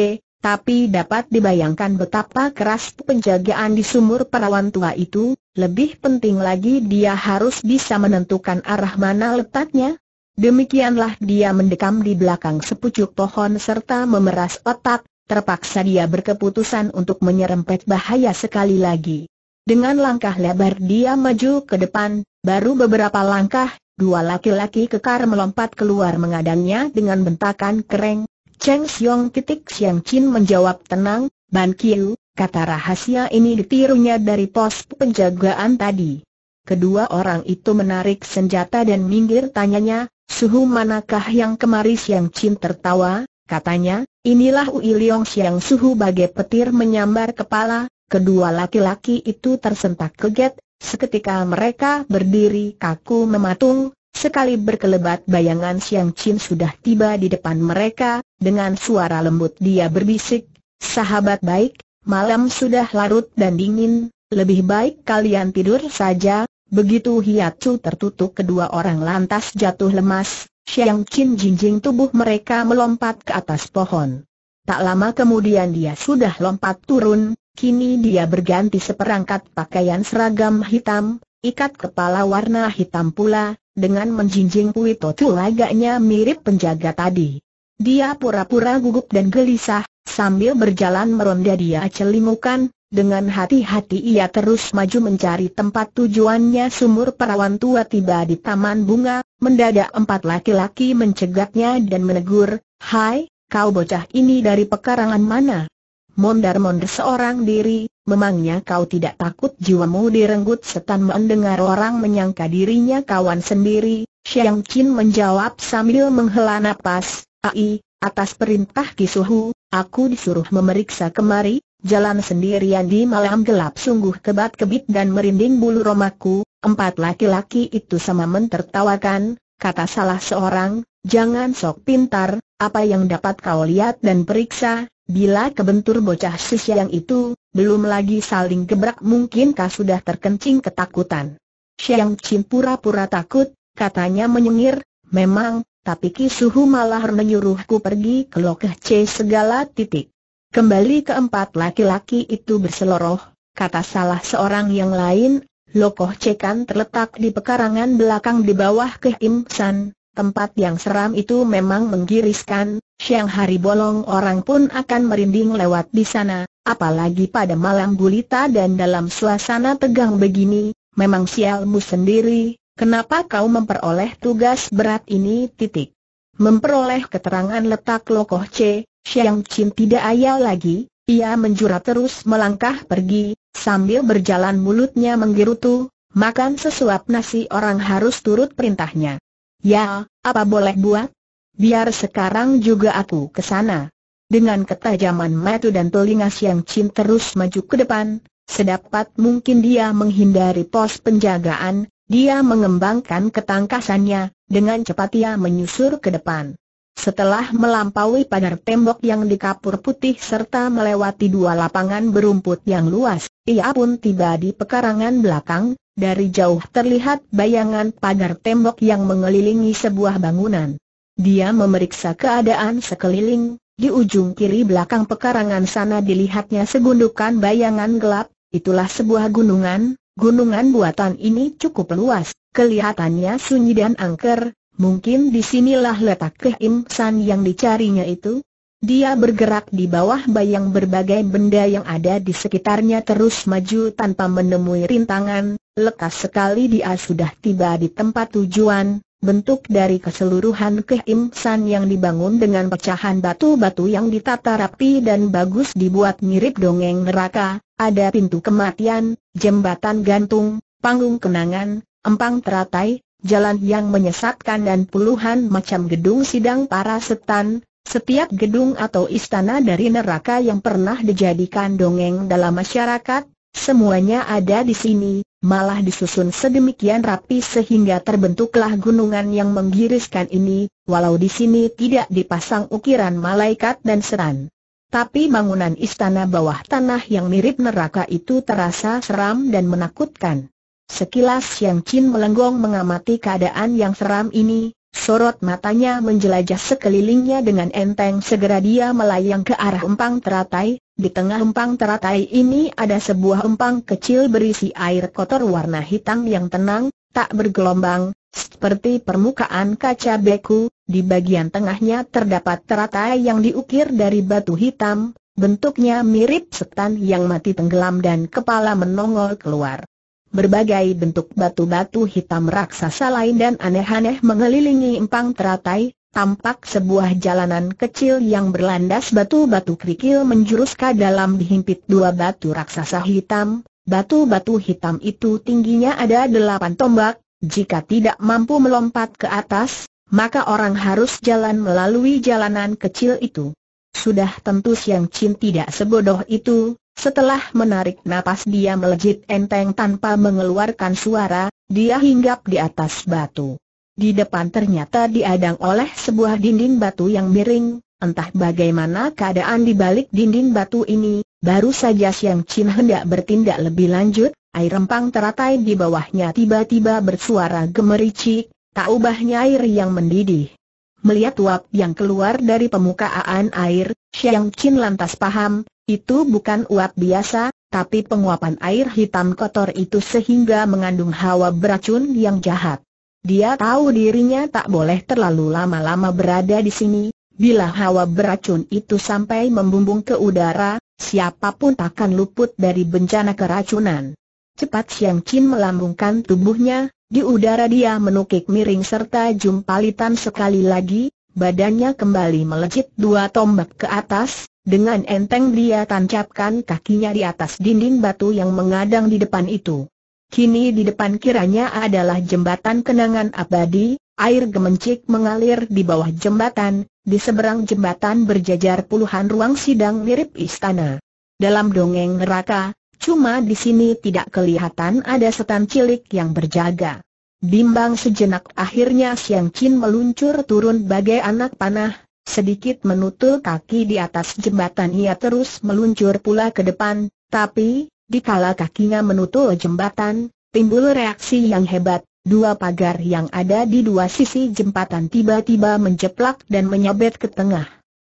tapi dapat dibayangkan betapa keras penjagaan di sumur perawan tua itu, lebih penting lagi dia harus bisa menentukan arah mana letaknya. Demikianlah dia mendekam di belakang sepucuk pohon serta memeras otak, terpaksa dia berkeputusan untuk menyerempet bahaya sekali lagi. Dengan langkah lebar dia maju ke depan, baru beberapa langkah, dua laki-laki kekar melompat keluar mengadangnya dengan bentakan kereng. Cheng Xiong titik Xiang Chin menjawab tenang, Ban Kiu, kata rahasia ini ditirunya dari pos penjagaan tadi. Kedua orang itu menarik senjata dan minggir tanyanya, suhu manakah yang kemari Xiang Chin tertawa, Katanya, inilah Ui Liong Siang Suhu bagai petir menyambar kepala, kedua laki-laki itu tersentak keget, seketika mereka berdiri kaku mematung, sekali berkelebat bayangan Siang Chin sudah tiba di depan mereka, dengan suara lembut dia berbisik, sahabat baik, malam sudah larut dan dingin, lebih baik kalian tidur saja, Begitu Hiatsu tertutup kedua orang lantas jatuh lemas, Xiang Qin jinjing tubuh mereka melompat ke atas pohon. Tak lama kemudian dia sudah lompat turun, kini dia berganti seperangkat pakaian seragam hitam, ikat kepala warna hitam pula, dengan menjinjing Pui Totu agaknya mirip penjaga tadi. Dia pura-pura gugup dan gelisah, sambil berjalan meronda dia celingukan, dengan hati-hati ia terus maju mencari tempat tujuannya sumur perawan tua tiba di taman bunga, mendadak empat laki-laki mencegatnya dan menegur, Hai, kau bocah ini dari pekarangan mana? Mondar-mondar seorang diri, memangnya kau tidak takut jiwamu direnggut setan mendengar orang menyangka dirinya kawan sendiri, Xiang Qin menjawab sambil menghela napas, Ai, atas perintah Kisuhu, aku disuruh memeriksa kemari, Jalan sendirian di malam gelap sungguh kebat-kebit dan merinding bulu romaku, empat laki-laki itu sama mentertawakan, kata salah seorang, jangan sok pintar, apa yang dapat kau lihat dan periksa, bila kebentur bocah sisya yang itu, belum lagi saling gebrak mungkinkah sudah terkencing ketakutan. Siang Chin pura-pura takut, katanya menyengir, memang, tapi Kisuhu malah menyuruhku pergi ke Lokeh C segala titik. Kembali keempat laki-laki itu berseloroh, kata salah seorang yang lain, Lokoh Cekan terletak di pekarangan belakang di bawah ke Imsan, tempat yang seram itu memang menggiriskan, siang hari bolong orang pun akan merinding lewat di sana, apalagi pada malam gulita dan dalam suasana tegang begini, memang sialmu sendiri, kenapa kau memperoleh tugas berat ini titik. Memperoleh keterangan letak Lokoh C, Xiang Qin tidak ayal lagi, ia menjura terus melangkah pergi, sambil berjalan mulutnya menggerutu, makan sesuap nasi orang harus turut perintahnya. Ya, apa boleh buat? Biar sekarang juga aku ke sana. Dengan ketajaman mata dan telinga Siang Qin terus maju ke depan, sedapat mungkin dia menghindari pos penjagaan, dia mengembangkan ketangkasannya, dengan cepat ia menyusur ke depan. Setelah melampaui pagar tembok yang dikapur putih serta melewati dua lapangan berumput yang luas, ia pun tiba di pekarangan belakang, dari jauh terlihat bayangan pagar tembok yang mengelilingi sebuah bangunan. Dia memeriksa keadaan sekeliling, di ujung kiri belakang pekarangan sana dilihatnya segundukan bayangan gelap, itulah sebuah gunungan, gunungan buatan ini cukup luas, kelihatannya sunyi dan angker, Mungkin di sinilah letak keimsan yang dicarinya itu. Dia bergerak di bawah bayang berbagai benda yang ada di sekitarnya terus maju tanpa menemui rintangan, lekas sekali dia sudah tiba di tempat tujuan, bentuk dari keseluruhan keimsan yang dibangun dengan pecahan batu-batu yang ditata rapi dan bagus dibuat mirip dongeng neraka, ada pintu kematian, jembatan gantung, panggung kenangan, empang teratai, jalan yang menyesatkan dan puluhan macam gedung sidang para setan, setiap gedung atau istana dari neraka yang pernah dijadikan dongeng dalam masyarakat, semuanya ada di sini, malah disusun sedemikian rapi sehingga terbentuklah gunungan yang menggiriskan ini, walau di sini tidak dipasang ukiran malaikat dan seran. Tapi bangunan istana bawah tanah yang mirip neraka itu terasa seram dan menakutkan. Sekilas Yang Chin melenggong mengamati keadaan yang seram ini, sorot matanya menjelajah sekelilingnya dengan enteng segera dia melayang ke arah empang teratai, di tengah empang teratai ini ada sebuah empang kecil berisi air kotor warna hitam yang tenang, tak bergelombang, seperti permukaan kaca beku, di bagian tengahnya terdapat teratai yang diukir dari batu hitam, bentuknya mirip setan yang mati tenggelam dan kepala menongol keluar. Berbagai bentuk batu-batu hitam raksasa lain dan aneh-aneh mengelilingi empang teratai, tampak sebuah jalanan kecil yang berlandas batu-batu kerikil menjurus ke dalam dihimpit dua batu raksasa hitam. Batu-batu hitam itu tingginya ada delapan tombak, jika tidak mampu melompat ke atas, maka orang harus jalan melalui jalanan kecil itu. Sudah tentu Siang cin tidak sebodoh itu, setelah menarik napas dia melejit enteng tanpa mengeluarkan suara, dia hinggap di atas batu. Di depan ternyata diadang oleh sebuah dinding batu yang miring, entah bagaimana keadaan di balik dinding batu ini, baru saja Siang Chin hendak bertindak lebih lanjut, air rempang teratai di bawahnya tiba-tiba bersuara gemericik, tak ubahnya air yang mendidih. Melihat uap yang keluar dari pemukaan air, Siang Qin lantas paham, itu bukan uap biasa, tapi penguapan air hitam kotor itu sehingga mengandung hawa beracun yang jahat. Dia tahu dirinya tak boleh terlalu lama-lama berada di sini, bila hawa beracun itu sampai membumbung ke udara, siapapun takkan luput dari bencana keracunan. Cepat Siang Chin melambungkan tubuhnya, di udara dia menukik miring serta jumpalitan sekali lagi, Badannya kembali melejit dua tombak ke atas, dengan enteng dia tancapkan kakinya di atas dinding batu yang mengadang di depan itu. Kini di depan kiranya adalah jembatan kenangan abadi, air gemencik mengalir di bawah jembatan, di seberang jembatan berjajar puluhan ruang sidang mirip istana. Dalam dongeng neraka, cuma di sini tidak kelihatan ada setan cilik yang berjaga. Bimbang sejenak akhirnya Siang Chin meluncur turun bagai anak panah, sedikit menutul kaki di atas jembatan ia terus meluncur pula ke depan, tapi, dikala kakinya menutul jembatan, timbul reaksi yang hebat, dua pagar yang ada di dua sisi jembatan tiba-tiba menjeplak dan menyabet ke tengah.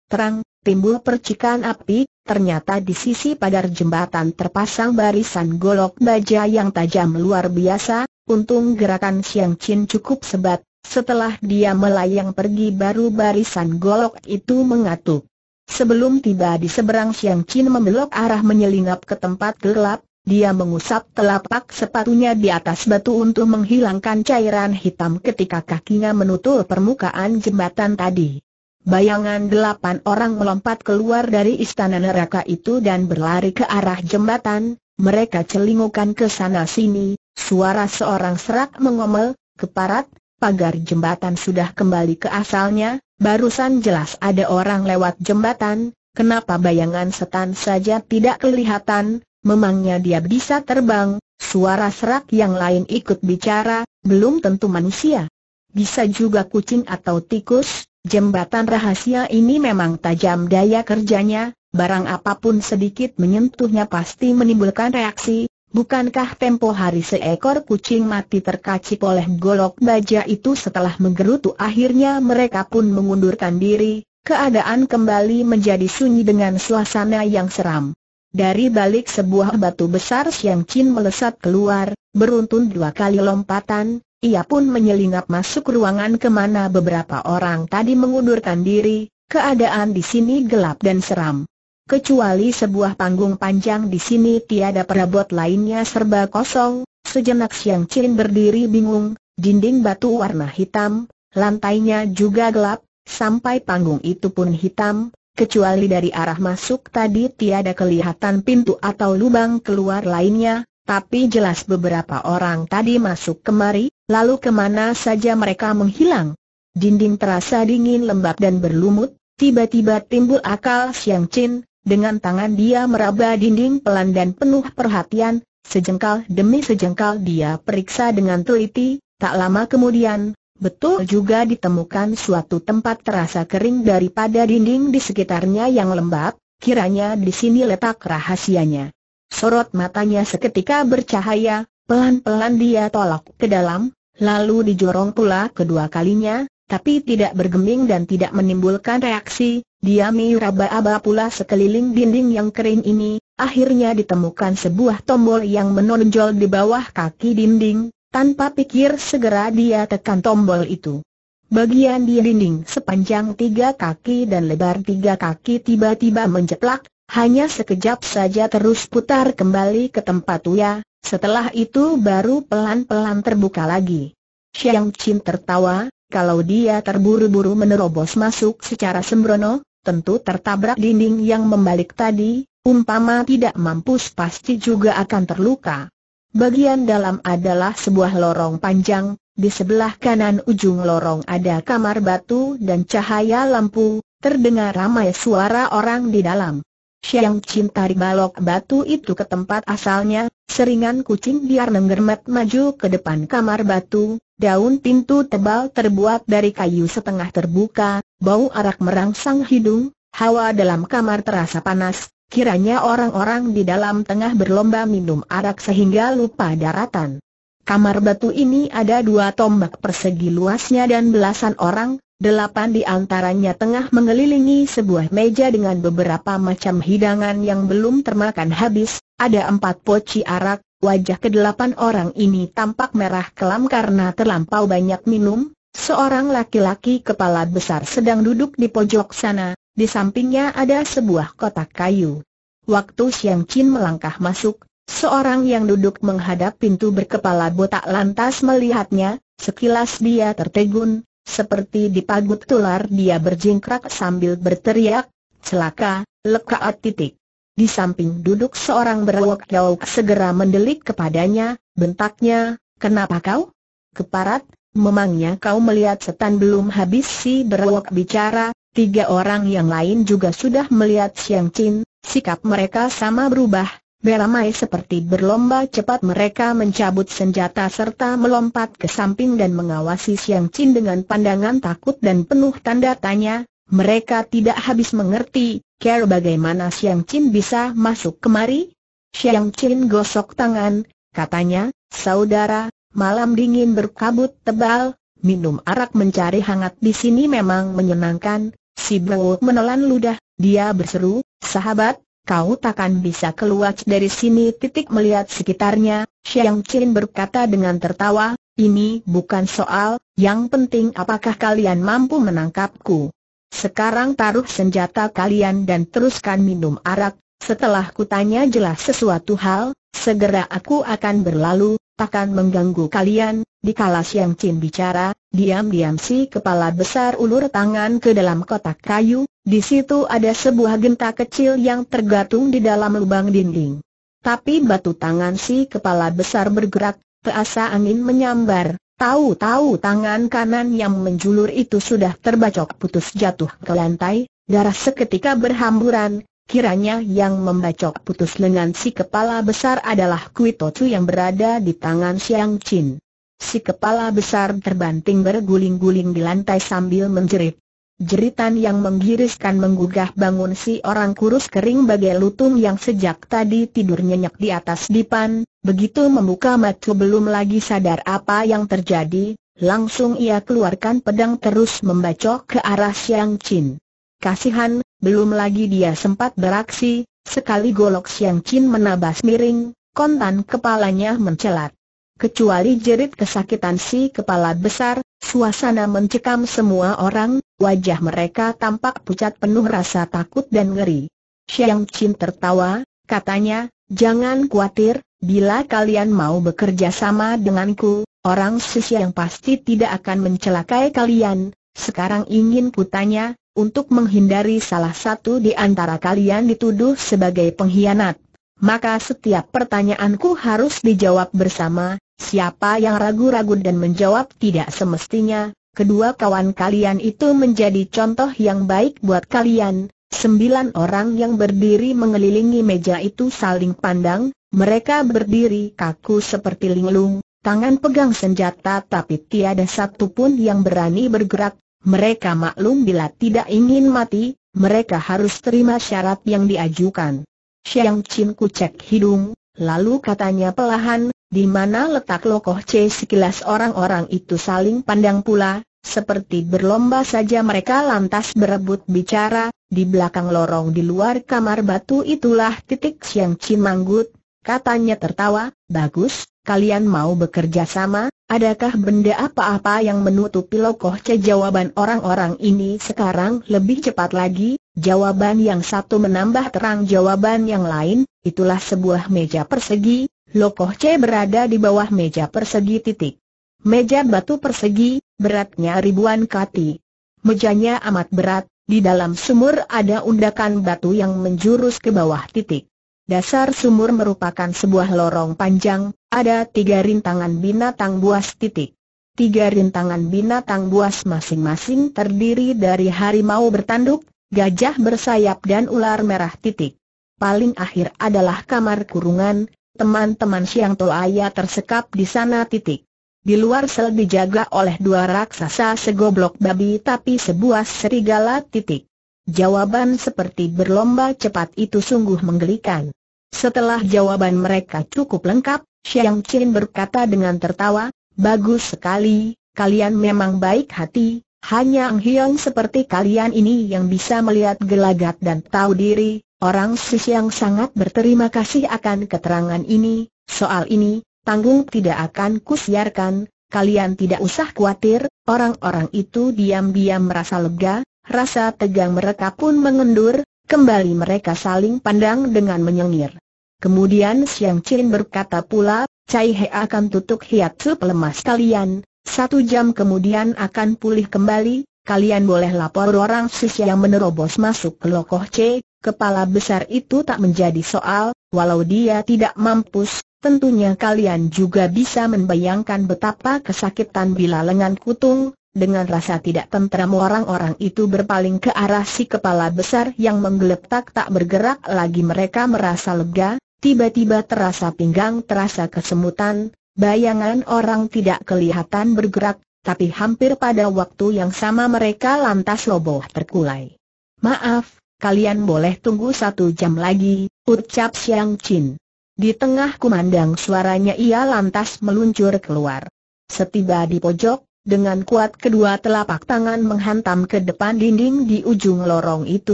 Terang, timbul percikan api, ternyata di sisi pagar jembatan terpasang barisan golok baja yang tajam luar biasa, Untung gerakan Siang Chin cukup sebat, setelah dia melayang pergi baru barisan golok itu mengatup. Sebelum tiba di seberang Siang Chin membelok arah menyelinap ke tempat gelap, dia mengusap telapak sepatunya di atas batu untuk menghilangkan cairan hitam ketika kakinya menutul permukaan jembatan tadi. Bayangan delapan orang melompat keluar dari istana neraka itu dan berlari ke arah jembatan, mereka celingukan ke sana sini, Suara seorang serak mengomel, keparat, pagar jembatan sudah kembali ke asalnya, barusan jelas ada orang lewat jembatan, kenapa bayangan setan saja tidak kelihatan, memangnya dia bisa terbang, suara serak yang lain ikut bicara, belum tentu manusia. Bisa juga kucing atau tikus, jembatan rahasia ini memang tajam daya kerjanya, barang apapun sedikit menyentuhnya pasti menimbulkan reaksi, Bukankah tempo hari seekor kucing mati terkacip oleh golok baja itu setelah menggerutu akhirnya mereka pun mengundurkan diri, keadaan kembali menjadi sunyi dengan suasana yang seram. Dari balik sebuah batu besar Siang Chin melesat keluar, beruntun dua kali lompatan, ia pun menyelinap masuk ruangan kemana beberapa orang tadi mengundurkan diri, keadaan di sini gelap dan seram. Kecuali sebuah panggung panjang di sini tiada perabot lainnya serba kosong, sejenak Siang Chin berdiri bingung, dinding batu warna hitam, lantainya juga gelap, sampai panggung itu pun hitam, kecuali dari arah masuk tadi tiada kelihatan pintu atau lubang keluar lainnya, tapi jelas beberapa orang tadi masuk kemari, lalu kemana saja mereka menghilang. Dinding terasa dingin lembab dan berlumut, tiba-tiba timbul akal Siang Chin, dengan tangan dia meraba dinding pelan dan penuh perhatian, sejengkal demi sejengkal dia periksa dengan teliti, tak lama kemudian, Betul juga ditemukan suatu tempat terasa kering daripada dinding di sekitarnya yang lembab, kiranya di sini letak rahasianya. Sorot matanya seketika bercahaya, pelan-pelan dia tolak ke dalam, lalu dijorong pula kedua kalinya, tapi tidak bergeming dan tidak menimbulkan reaksi, dia raba-aba pula sekeliling dinding yang kering ini, akhirnya ditemukan sebuah tombol yang menonjol di bawah kaki dinding, tanpa pikir segera dia tekan tombol itu. Bagian di dinding sepanjang tiga kaki dan lebar tiga kaki tiba-tiba menjeplak, hanya sekejap saja terus putar kembali ke tempat Uya, setelah itu baru pelan-pelan terbuka lagi. Xiang Qin tertawa, kalau dia terburu-buru menerobos masuk secara sembrono, tentu tertabrak dinding yang membalik tadi, umpama tidak mampus pasti juga akan terluka. Bagian dalam adalah sebuah lorong panjang, di sebelah kanan ujung lorong ada kamar batu dan cahaya lampu, terdengar ramai suara orang di dalam. Siang cinta balok batu itu ke tempat asalnya, seringan kucing biar menggermet maju ke depan kamar batu, Daun pintu tebal terbuat dari kayu setengah terbuka, bau arak merangsang hidung, hawa dalam kamar terasa panas, kiranya orang-orang di dalam tengah berlomba minum arak sehingga lupa daratan. Kamar batu ini ada dua tombak persegi luasnya dan belasan orang, delapan di antaranya tengah mengelilingi sebuah meja dengan beberapa macam hidangan yang belum termakan habis, ada empat poci arak, Wajah kedelapan orang ini tampak merah kelam karena terlampau banyak minum, seorang laki-laki kepala besar sedang duduk di pojok sana, di sampingnya ada sebuah kotak kayu. Waktu Siang Qin melangkah masuk, seorang yang duduk menghadap pintu berkepala botak lantas melihatnya, sekilas dia tertegun, seperti dipagut tular dia berjingkrak sambil berteriak, celaka, lekaat titik. Di samping duduk seorang berwok kau segera mendelik kepadanya, bentaknya, kenapa kau? Keparat, memangnya kau melihat setan belum habis si berwok bicara, tiga orang yang lain juga sudah melihat Siang cin, sikap mereka sama berubah, beramai seperti berlomba cepat mereka mencabut senjata serta melompat ke samping dan mengawasi Siang Chin dengan pandangan takut dan penuh tanda tanya, mereka tidak habis mengerti, care bagaimana Siang Chin bisa masuk kemari? Siang Chin gosok tangan, katanya, saudara, malam dingin berkabut tebal, minum arak mencari hangat di sini memang menyenangkan. Si Bro menelan ludah, dia berseru, sahabat, kau takkan bisa keluar dari sini titik melihat sekitarnya, Siang Chin berkata dengan tertawa, ini bukan soal, yang penting apakah kalian mampu menangkapku. Sekarang taruh senjata kalian dan teruskan minum arak, setelah kutanya jelas sesuatu hal, segera aku akan berlalu, takkan mengganggu kalian, dikala Siang Chin bicara, diam-diam si kepala besar ulur tangan ke dalam kotak kayu, di situ ada sebuah genta kecil yang tergantung di dalam lubang dinding. Tapi batu tangan si kepala besar bergerak, terasa angin menyambar, Tahu-tahu tangan kanan yang menjulur itu sudah terbacok putus jatuh ke lantai, darah seketika berhamburan, kiranya yang membacok putus lengan si kepala besar adalah Kui Tocu yang berada di tangan Siang Chin. Si kepala besar terbanting berguling-guling di lantai sambil menjerit, Jeritan yang menggiriskan menggugah bangun si orang kurus kering bagai lutung yang sejak tadi tidur nyenyak di atas dipan, begitu membuka mata belum lagi sadar apa yang terjadi, langsung ia keluarkan pedang terus membacok ke arah Siang Chin. Kasihan, belum lagi dia sempat beraksi, sekali golok Siang Chin menabas miring, kontan kepalanya mencelat. Kecuali jerit kesakitan si kepala besar, Suasana mencekam semua orang, wajah mereka tampak pucat penuh rasa takut dan ngeri. Xiang Qin tertawa, katanya, jangan khawatir, bila kalian mau bekerja sama denganku, orang sisi yang pasti tidak akan mencelakai kalian. Sekarang ingin kutanya, untuk menghindari salah satu di antara kalian dituduh sebagai pengkhianat. Maka setiap pertanyaanku harus dijawab bersama, Siapa yang ragu-ragu dan menjawab tidak semestinya, kedua kawan kalian itu menjadi contoh yang baik buat kalian. Sembilan orang yang berdiri mengelilingi meja itu saling pandang, mereka berdiri kaku seperti linglung, tangan pegang senjata tapi tiada satupun yang berani bergerak. Mereka maklum bila tidak ingin mati, mereka harus terima syarat yang diajukan. Xiang Qin kucek hidung, lalu katanya pelahan, di mana letak Lokoh C sekilas orang-orang itu saling pandang pula, seperti berlomba saja mereka lantas berebut bicara, di belakang lorong di luar kamar batu itulah titik siang cimanggut, katanya tertawa, bagus, kalian mau bekerja sama, adakah benda apa-apa yang menutupi Lokoh C? Jawaban orang-orang ini sekarang lebih cepat lagi, jawaban yang satu menambah terang jawaban yang lain, itulah sebuah meja persegi, Lokoh C berada di bawah meja persegi titik. Meja batu persegi, beratnya ribuan kati. Mejanya amat berat, di dalam sumur ada undakan batu yang menjurus ke bawah titik. Dasar sumur merupakan sebuah lorong panjang, ada tiga rintangan binatang buas titik. Tiga rintangan binatang buas masing-masing terdiri dari harimau bertanduk, gajah bersayap dan ular merah titik. Paling akhir adalah kamar kurungan, teman-teman Siang Toaya tersekap di sana titik. Di luar sel dijaga oleh dua raksasa segoblok babi tapi sebuah serigala titik. Jawaban seperti berlomba cepat itu sungguh menggelikan. Setelah jawaban mereka cukup lengkap, Xiang Qin berkata dengan tertawa, Bagus sekali, kalian memang baik hati, hanya Ang Hiong seperti kalian ini yang bisa melihat gelagat dan tahu diri, Orang Sis yang sangat berterima kasih akan keterangan ini, soal ini, tanggung tidak akan kusiarkan, kalian tidak usah khawatir, orang-orang itu diam-diam merasa lega, rasa tegang mereka pun mengendur, kembali mereka saling pandang dengan menyengir. Kemudian Siang Chin berkata pula, Cai He akan tutup hiatsup lemas kalian, satu jam kemudian akan pulih kembali, kalian boleh lapor orang Sis yang menerobos masuk ke Lokoh C, kepala besar itu tak menjadi soal, walau dia tidak mampus, tentunya kalian juga bisa membayangkan betapa kesakitan bila lengan kutung, dengan rasa tidak tentram orang-orang itu berpaling ke arah si kepala besar yang menggeletak tak bergerak lagi mereka merasa lega, tiba-tiba terasa pinggang terasa kesemutan, bayangan orang tidak kelihatan bergerak, tapi hampir pada waktu yang sama mereka lantas loboh terkulai. Maaf, kalian boleh tunggu satu jam lagi, ucap Xiang Qin. Di tengah kumandang suaranya ia lantas meluncur keluar. Setiba di pojok, dengan kuat kedua telapak tangan menghantam ke depan dinding di ujung lorong itu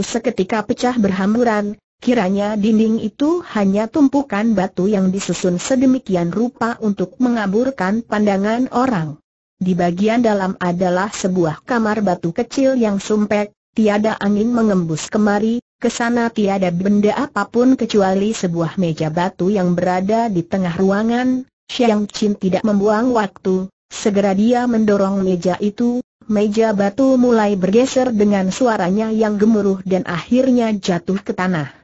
seketika pecah berhamburan, kiranya dinding itu hanya tumpukan batu yang disusun sedemikian rupa untuk mengaburkan pandangan orang. Di bagian dalam adalah sebuah kamar batu kecil yang sumpek, tiada angin mengembus kemari, kesana tiada benda apapun kecuali sebuah meja batu yang berada di tengah ruangan, Xiang Qin tidak membuang waktu, segera dia mendorong meja itu, meja batu mulai bergeser dengan suaranya yang gemuruh dan akhirnya jatuh ke tanah.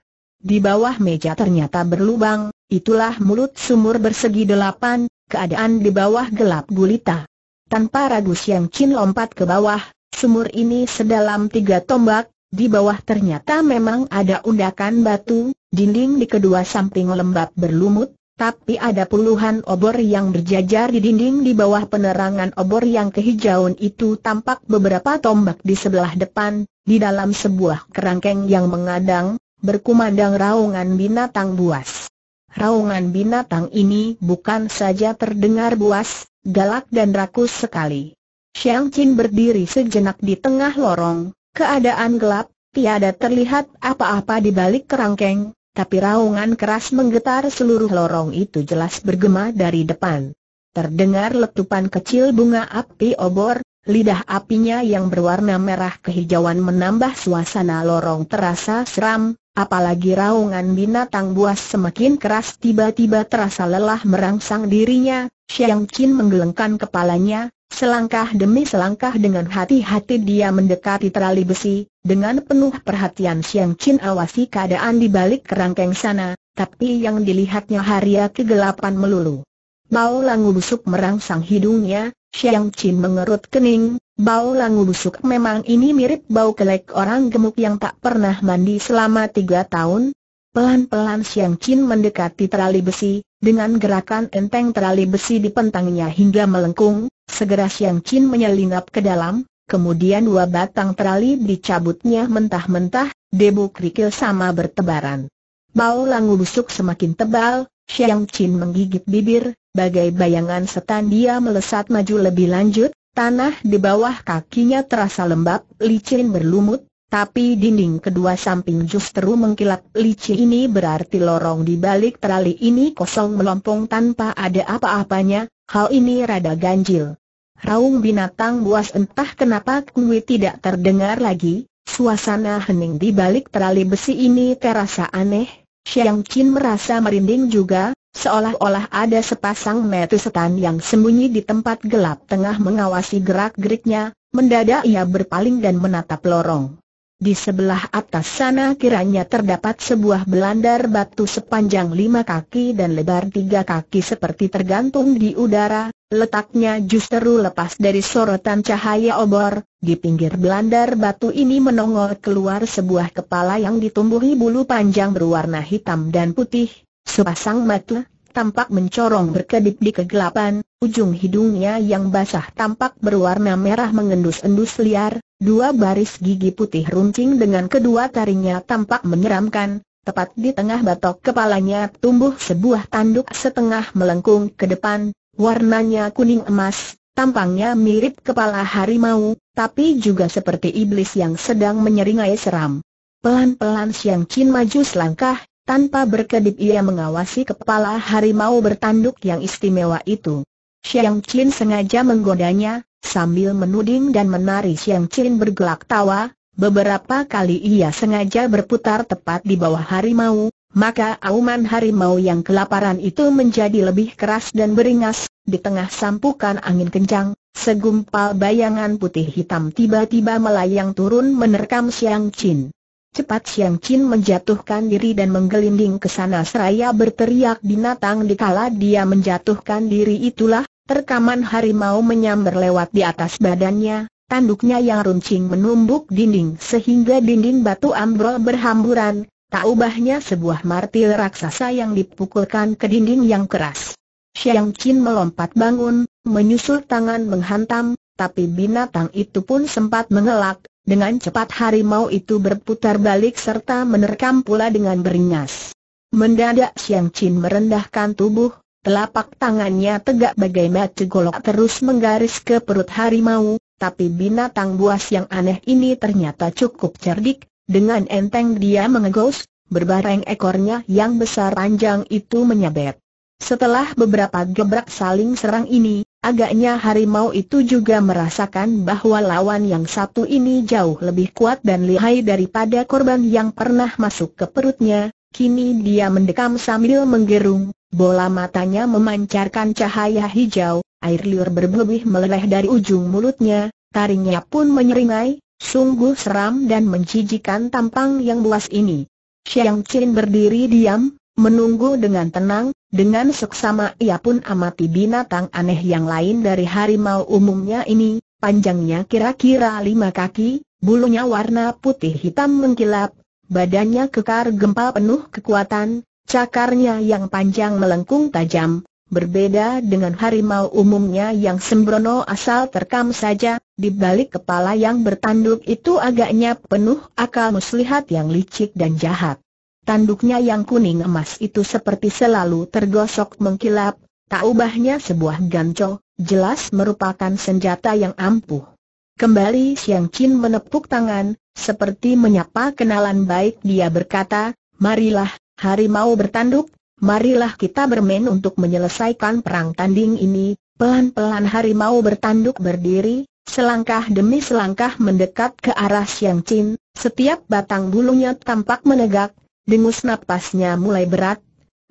Di bawah meja ternyata berlubang, itulah mulut sumur bersegi delapan, keadaan di bawah gelap gulita. Tanpa ragu Xiang Qin lompat ke bawah, sumur ini sedalam tiga tombak, di bawah ternyata memang ada undakan batu, dinding di kedua samping lembab berlumut, tapi ada puluhan obor yang berjajar di dinding di bawah penerangan obor yang kehijauan itu tampak beberapa tombak di sebelah depan, di dalam sebuah kerangkeng yang mengadang, berkumandang raungan binatang buas. Raungan binatang ini bukan saja terdengar buas, galak dan rakus sekali. Xiang Qin berdiri sejenak di tengah lorong, keadaan gelap, tiada terlihat apa-apa di balik kerangkeng, tapi raungan keras menggetar seluruh lorong itu jelas bergema dari depan. Terdengar letupan kecil bunga api obor, lidah apinya yang berwarna merah kehijauan menambah suasana lorong terasa seram, apalagi raungan binatang buas semakin keras tiba-tiba terasa lelah merangsang dirinya, Xiang Qin menggelengkan kepalanya, Selangkah demi selangkah dengan hati-hati dia mendekati terali besi, dengan penuh perhatian Siang Chin awasi keadaan di balik kerangkeng sana, tapi yang dilihatnya Haria kegelapan melulu. Bau langu busuk merangsang hidungnya, Siang Chin mengerut kening, bau langu busuk memang ini mirip bau kelek orang gemuk yang tak pernah mandi selama tiga tahun, Pelan-pelan Siang Chin mendekati terali besi, dengan gerakan enteng terali besi di pentangnya hingga melengkung, segera Siang Chin menyelinap ke dalam, kemudian dua batang terali dicabutnya mentah-mentah, debu kerikil sama bertebaran. Bau langu busuk semakin tebal, Siang Chin menggigit bibir, bagai bayangan setan dia melesat maju lebih lanjut, tanah di bawah kakinya terasa lembab, licin berlumut, tapi dinding kedua samping justru mengkilap licin ini berarti lorong di balik terali ini kosong melompong tanpa ada apa-apanya, hal ini rada ganjil. Raung binatang buas entah kenapa kui tidak terdengar lagi, suasana hening di balik terali besi ini terasa aneh, Xiang Qin merasa merinding juga, seolah-olah ada sepasang metu setan yang sembunyi di tempat gelap tengah mengawasi gerak-geriknya, mendadak ia berpaling dan menatap lorong. Di sebelah atas sana kiranya terdapat sebuah belandar batu sepanjang lima kaki dan lebar tiga kaki seperti tergantung di udara, letaknya justru lepas dari sorotan cahaya obor, di pinggir belandar batu ini menongol keluar sebuah kepala yang ditumbuhi bulu panjang berwarna hitam dan putih, sepasang mata, tampak mencorong berkedip di kegelapan, ujung hidungnya yang basah tampak berwarna merah mengendus-endus liar, dua baris gigi putih runcing dengan kedua taringnya tampak menyeramkan, tepat di tengah batok kepalanya tumbuh sebuah tanduk setengah melengkung ke depan, warnanya kuning emas, tampangnya mirip kepala harimau, tapi juga seperti iblis yang sedang menyeringai seram. Pelan-pelan Siang Chin maju selangkah, tanpa berkedip ia mengawasi kepala harimau bertanduk yang istimewa itu. Xiang Qin sengaja menggodanya, sambil menuding dan menari Xiang Qin bergelak tawa, beberapa kali ia sengaja berputar tepat di bawah harimau, maka auman harimau yang kelaparan itu menjadi lebih keras dan beringas, di tengah sampukan angin kencang, segumpal bayangan putih hitam tiba-tiba melayang turun menerkam Xiang Qin. Cepat Siang Chin menjatuhkan diri dan menggelinding ke sana seraya berteriak binatang dikala dia menjatuhkan diri itulah, terkaman harimau menyambar lewat di atas badannya, tanduknya yang runcing menumbuk dinding sehingga dinding batu ambrol berhamburan, tak ubahnya sebuah martil raksasa yang dipukulkan ke dinding yang keras. Siang Chin melompat bangun, menyusul tangan menghantam, tapi binatang itu pun sempat mengelak, dengan cepat harimau itu berputar balik serta menerkam pula dengan beringas. Mendadak Xiang Chin merendahkan tubuh, telapak tangannya tegak bagai mata golok terus menggaris ke perut harimau, tapi binatang buas yang aneh ini ternyata cukup cerdik, dengan enteng dia mengegos, berbareng ekornya yang besar panjang itu menyabet. Setelah beberapa gebrak saling serang ini, agaknya harimau itu juga merasakan bahwa lawan yang satu ini jauh lebih kuat dan lihai daripada korban yang pernah masuk ke perutnya. Kini dia mendekam sambil menggerung, bola matanya memancarkan cahaya hijau, air liur berbebih meleleh dari ujung mulutnya, taringnya pun menyeringai, sungguh seram dan menjijikan tampang yang buas ini. Xiang Qin berdiri diam, menunggu dengan tenang, dengan seksama ia pun amati binatang aneh yang lain dari harimau umumnya ini, panjangnya kira-kira lima kaki, bulunya warna putih hitam mengkilap, badannya kekar gempa penuh kekuatan, cakarnya yang panjang melengkung tajam, berbeda dengan harimau umumnya yang sembrono asal terkam saja, di balik kepala yang bertanduk itu agaknya penuh akal muslihat yang licik dan jahat. Tanduknya yang kuning emas itu seperti selalu tergosok mengkilap, tak ubahnya sebuah ganco, jelas merupakan senjata yang ampuh. Kembali Siang Chin menepuk tangan, seperti menyapa kenalan baik dia berkata, Marilah, Harimau bertanduk, marilah kita bermain untuk menyelesaikan perang tanding ini, pelan-pelan Harimau bertanduk berdiri, selangkah demi selangkah mendekat ke arah Siang Chin, setiap batang bulunya tampak menegak, dengus napasnya mulai berat,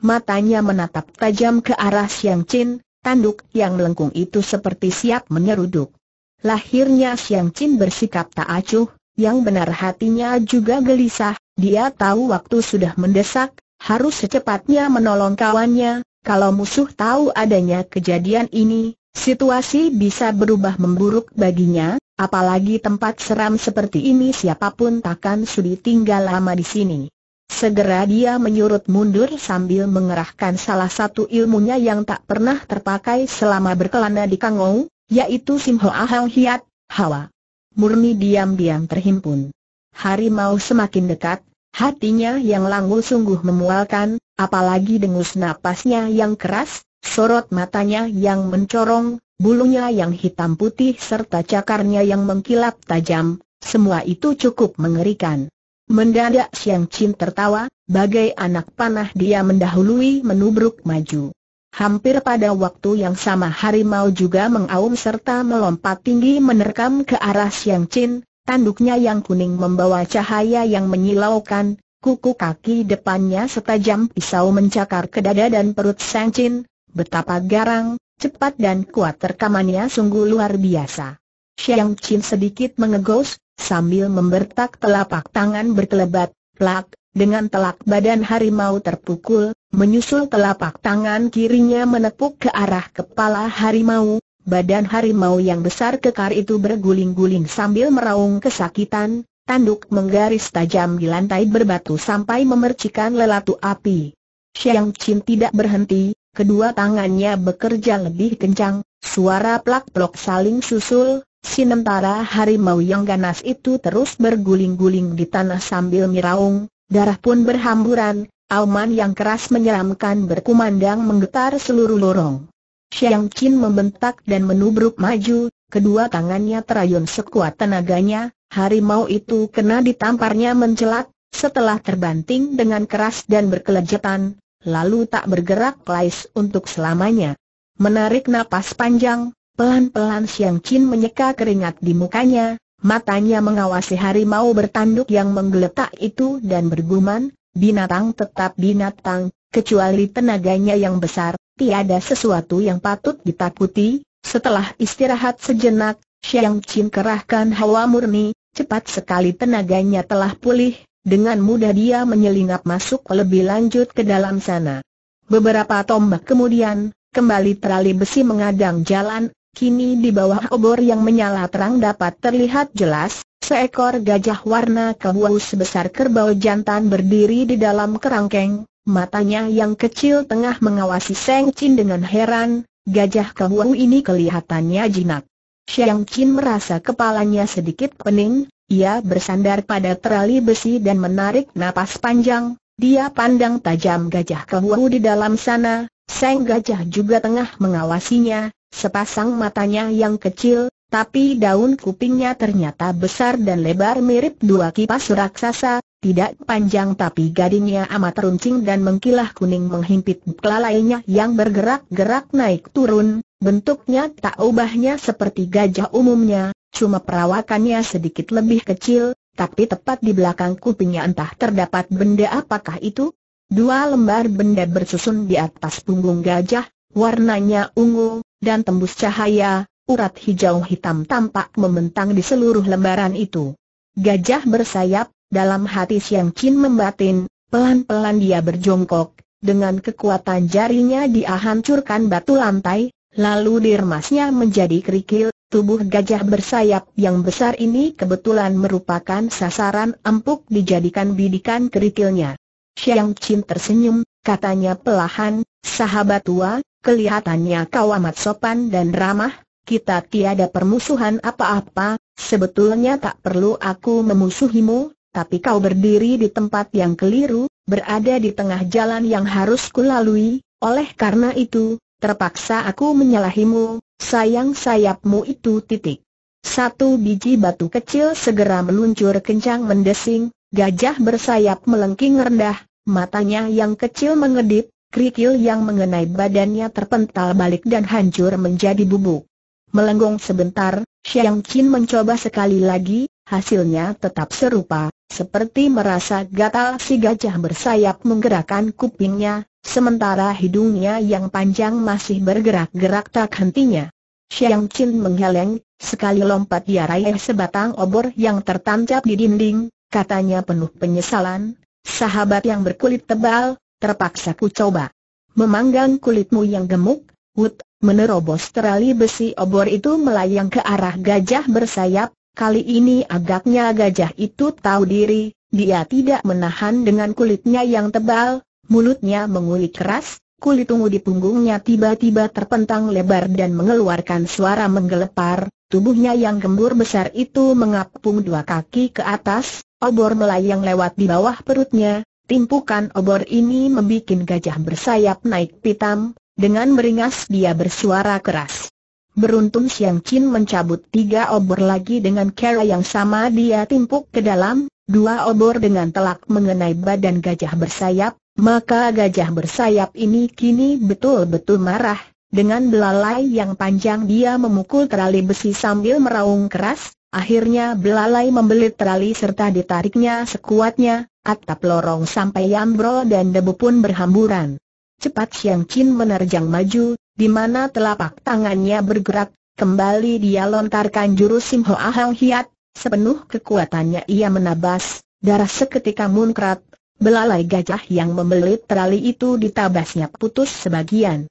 matanya menatap tajam ke arah Siang Chin, tanduk yang melengkung itu seperti siap menyeruduk. Lahirnya Siang Chin bersikap tak acuh, yang benar hatinya juga gelisah, dia tahu waktu sudah mendesak, harus secepatnya menolong kawannya, kalau musuh tahu adanya kejadian ini, situasi bisa berubah memburuk baginya, apalagi tempat seram seperti ini siapapun takkan sudi tinggal lama di sini. Segera dia menyurut mundur sambil mengerahkan salah satu ilmunya yang tak pernah terpakai selama berkelana di Kangou, yaitu Simho Ahang Hiat, Hawa. Murni diam-diam terhimpun. Harimau semakin dekat, hatinya yang langu sungguh memualkan, apalagi dengus napasnya yang keras, sorot matanya yang mencorong, bulunya yang hitam putih serta cakarnya yang mengkilap tajam, semua itu cukup mengerikan. Mendadak Siang Chin tertawa, bagai anak panah dia mendahului menubruk maju. Hampir pada waktu yang sama harimau juga mengaum serta melompat tinggi menerkam ke arah Siang Chin, tanduknya yang kuning membawa cahaya yang menyilaukan, kuku kaki depannya setajam pisau mencakar ke dada dan perut Siang Chin, betapa garang, cepat dan kuat terkamannya sungguh luar biasa. Siang Chin sedikit mengegos, sambil membertak telapak tangan berkelebat, plak, dengan telak badan harimau terpukul, menyusul telapak tangan kirinya menepuk ke arah kepala harimau, badan harimau yang besar kekar itu berguling-guling sambil meraung kesakitan, tanduk menggaris tajam di lantai berbatu sampai memercikan lelatu api. Xiang Qin tidak berhenti, kedua tangannya bekerja lebih kencang, suara plak-plok saling susul, Sementara harimau yang ganas itu terus berguling-guling di tanah sambil meraung, darah pun berhamburan, auman yang keras menyeramkan berkumandang menggetar seluruh lorong. Xiang Qin membentak dan menubruk maju, kedua tangannya terayun sekuat tenaganya, harimau itu kena ditamparnya mencelat, setelah terbanting dengan keras dan berkelejetan, lalu tak bergerak lais untuk selamanya. Menarik napas panjang, Pelan-pelan Siang Chin menyeka keringat di mukanya, matanya mengawasi harimau bertanduk yang menggeletak itu dan bergumam, binatang tetap binatang, kecuali tenaganya yang besar, tiada sesuatu yang patut ditakuti. Setelah istirahat sejenak, Siang Chin kerahkan hawa murni, cepat sekali tenaganya telah pulih, dengan mudah dia menyelinap masuk lebih lanjut ke dalam sana. Beberapa tombak kemudian, Kembali terali besi mengadang jalan, Kini di bawah obor yang menyala terang dapat terlihat jelas, seekor gajah warna kebuau sebesar kerbau jantan berdiri di dalam kerangkeng, matanya yang kecil tengah mengawasi Seng Chin dengan heran, gajah kebuau ini kelihatannya jinak. Seng Chin merasa kepalanya sedikit pening, ia bersandar pada terali besi dan menarik napas panjang, dia pandang tajam gajah kebuau di dalam sana, Seng Gajah juga tengah mengawasinya, Sepasang matanya yang kecil, tapi daun kupingnya ternyata besar dan lebar mirip dua kipas raksasa, tidak panjang tapi gadingnya amat runcing dan mengkilah kuning menghimpit kelalainya yang bergerak-gerak naik turun, bentuknya tak ubahnya seperti gajah umumnya, cuma perawakannya sedikit lebih kecil, tapi tepat di belakang kupingnya entah terdapat benda apakah itu? Dua lembar benda bersusun di atas punggung gajah, warnanya ungu, dan tembus cahaya, urat hijau hitam tampak membentang di seluruh lembaran itu. Gajah bersayap, dalam hati Siang Chin membatin, pelan-pelan dia berjongkok, dengan kekuatan jarinya dia hancurkan batu lantai, lalu dirmasnya menjadi kerikil, tubuh gajah bersayap yang besar ini kebetulan merupakan sasaran empuk dijadikan bidikan kerikilnya. Siang Chin tersenyum, katanya pelahan, sahabat tua, Kelihatannya kau amat sopan dan ramah, kita tiada permusuhan apa-apa, sebetulnya tak perlu aku memusuhimu, tapi kau berdiri di tempat yang keliru, berada di tengah jalan yang harus kulalui, oleh karena itu, terpaksa aku menyalahimu, sayang sayapmu itu titik. Satu biji batu kecil segera meluncur kencang mendesing, gajah bersayap melengking rendah, matanya yang kecil mengedip, Krikil yang mengenai badannya terpental balik dan hancur menjadi bubuk. Melenggong sebentar, Xiang Qin mencoba sekali lagi, hasilnya tetap serupa, seperti merasa gatal si gajah bersayap menggerakkan kupingnya, sementara hidungnya yang panjang masih bergerak-gerak tak hentinya. Xiang Qin mengheleng, sekali lompat dia raih sebatang obor yang tertancap di dinding, katanya penuh penyesalan, sahabat yang berkulit tebal, terpaksa ku coba. Memanggang kulitmu yang gemuk, Wood. menerobos terali besi obor itu melayang ke arah gajah bersayap, kali ini agaknya gajah itu tahu diri, dia tidak menahan dengan kulitnya yang tebal, mulutnya mengulik keras, kulit ungu di punggungnya tiba-tiba terpentang lebar dan mengeluarkan suara menggelepar, tubuhnya yang gembur besar itu mengapung dua kaki ke atas, obor melayang lewat di bawah perutnya, Timpukan obor ini membuat gajah bersayap naik pitam, dengan meringas dia bersuara keras. Beruntung Siang Chin mencabut tiga obor lagi dengan cara yang sama dia timpuk ke dalam, dua obor dengan telak mengenai badan gajah bersayap, maka gajah bersayap ini kini betul-betul marah, dengan belalai yang panjang dia memukul terali besi sambil meraung keras, Akhirnya belalai membelit terali serta ditariknya sekuatnya, atap lorong sampai ambrol dan debu pun berhamburan. Cepat Siang Qin menerjang maju, di mana telapak tangannya bergerak, kembali dia lontarkan jurus Sim Ho Ahang Hiat, sepenuh kekuatannya ia menabas, darah seketika munkrat, belalai gajah yang membelit terali itu ditabasnya putus sebagian.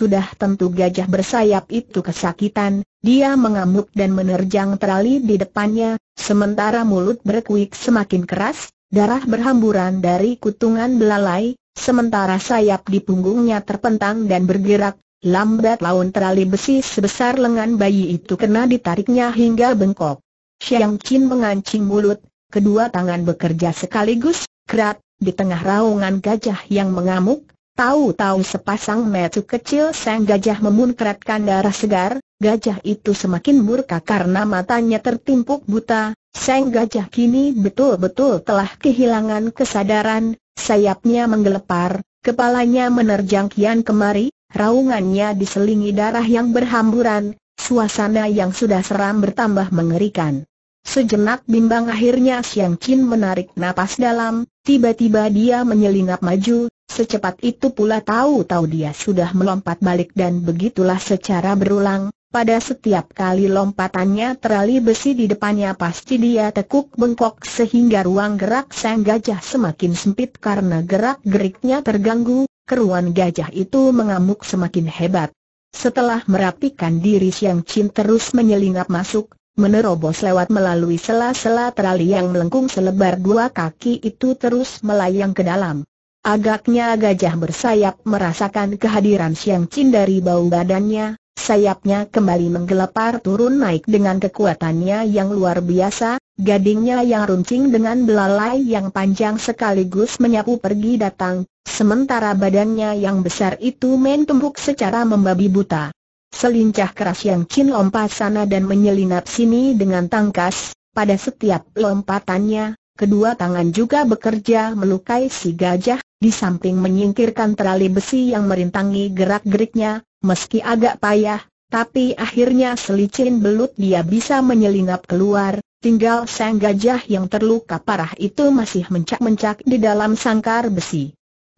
Sudah tentu gajah bersayap itu kesakitan, dia mengamuk dan menerjang terali di depannya, sementara mulut berkuik semakin keras, darah berhamburan dari kutungan belalai, sementara sayap di punggungnya terpentang dan bergerak, Lambat laun terali besi sebesar lengan bayi itu kena ditariknya hingga bengkok. Xiang Qin mengancing mulut, kedua tangan bekerja sekaligus, kerat, di tengah raungan gajah yang mengamuk, Tahu-tahu sepasang metu kecil sang gajah memunkratkan darah segar, gajah itu semakin murka karena matanya tertimpuk buta, sang gajah kini betul-betul telah kehilangan kesadaran, sayapnya menggelepar, kepalanya menerjang kian kemari, raungannya diselingi darah yang berhamburan, suasana yang sudah seram bertambah mengerikan. Sejenak bimbang akhirnya Siang Chin menarik napas dalam, tiba-tiba dia menyelinap maju, Secepat itu pula tahu-tahu dia sudah melompat balik dan begitulah secara berulang, pada setiap kali lompatannya terali besi di depannya pasti dia tekuk bengkok sehingga ruang gerak sang gajah semakin sempit karena gerak-geriknya terganggu, keruan gajah itu mengamuk semakin hebat. Setelah merapikan diri Siang Chin terus menyelinap masuk, menerobos lewat melalui sela-sela terali yang melengkung selebar dua kaki itu terus melayang ke dalam. Agaknya gajah bersayap merasakan kehadiran Siang Chin dari bau badannya, sayapnya kembali menggelepar turun naik dengan kekuatannya yang luar biasa, gadingnya yang runcing dengan belalai yang panjang sekaligus menyapu pergi datang, sementara badannya yang besar itu main tumbuk secara membabi buta. Selincah keras siang Chin lompat sana dan menyelinap sini dengan tangkas, pada setiap lompatannya, kedua tangan juga bekerja melukai si gajah, di samping menyingkirkan terali besi yang merintangi gerak-geriknya, meski agak payah, tapi akhirnya selicin belut dia bisa menyelinap keluar, tinggal sang gajah yang terluka parah itu masih mencak-mencak di dalam sangkar besi.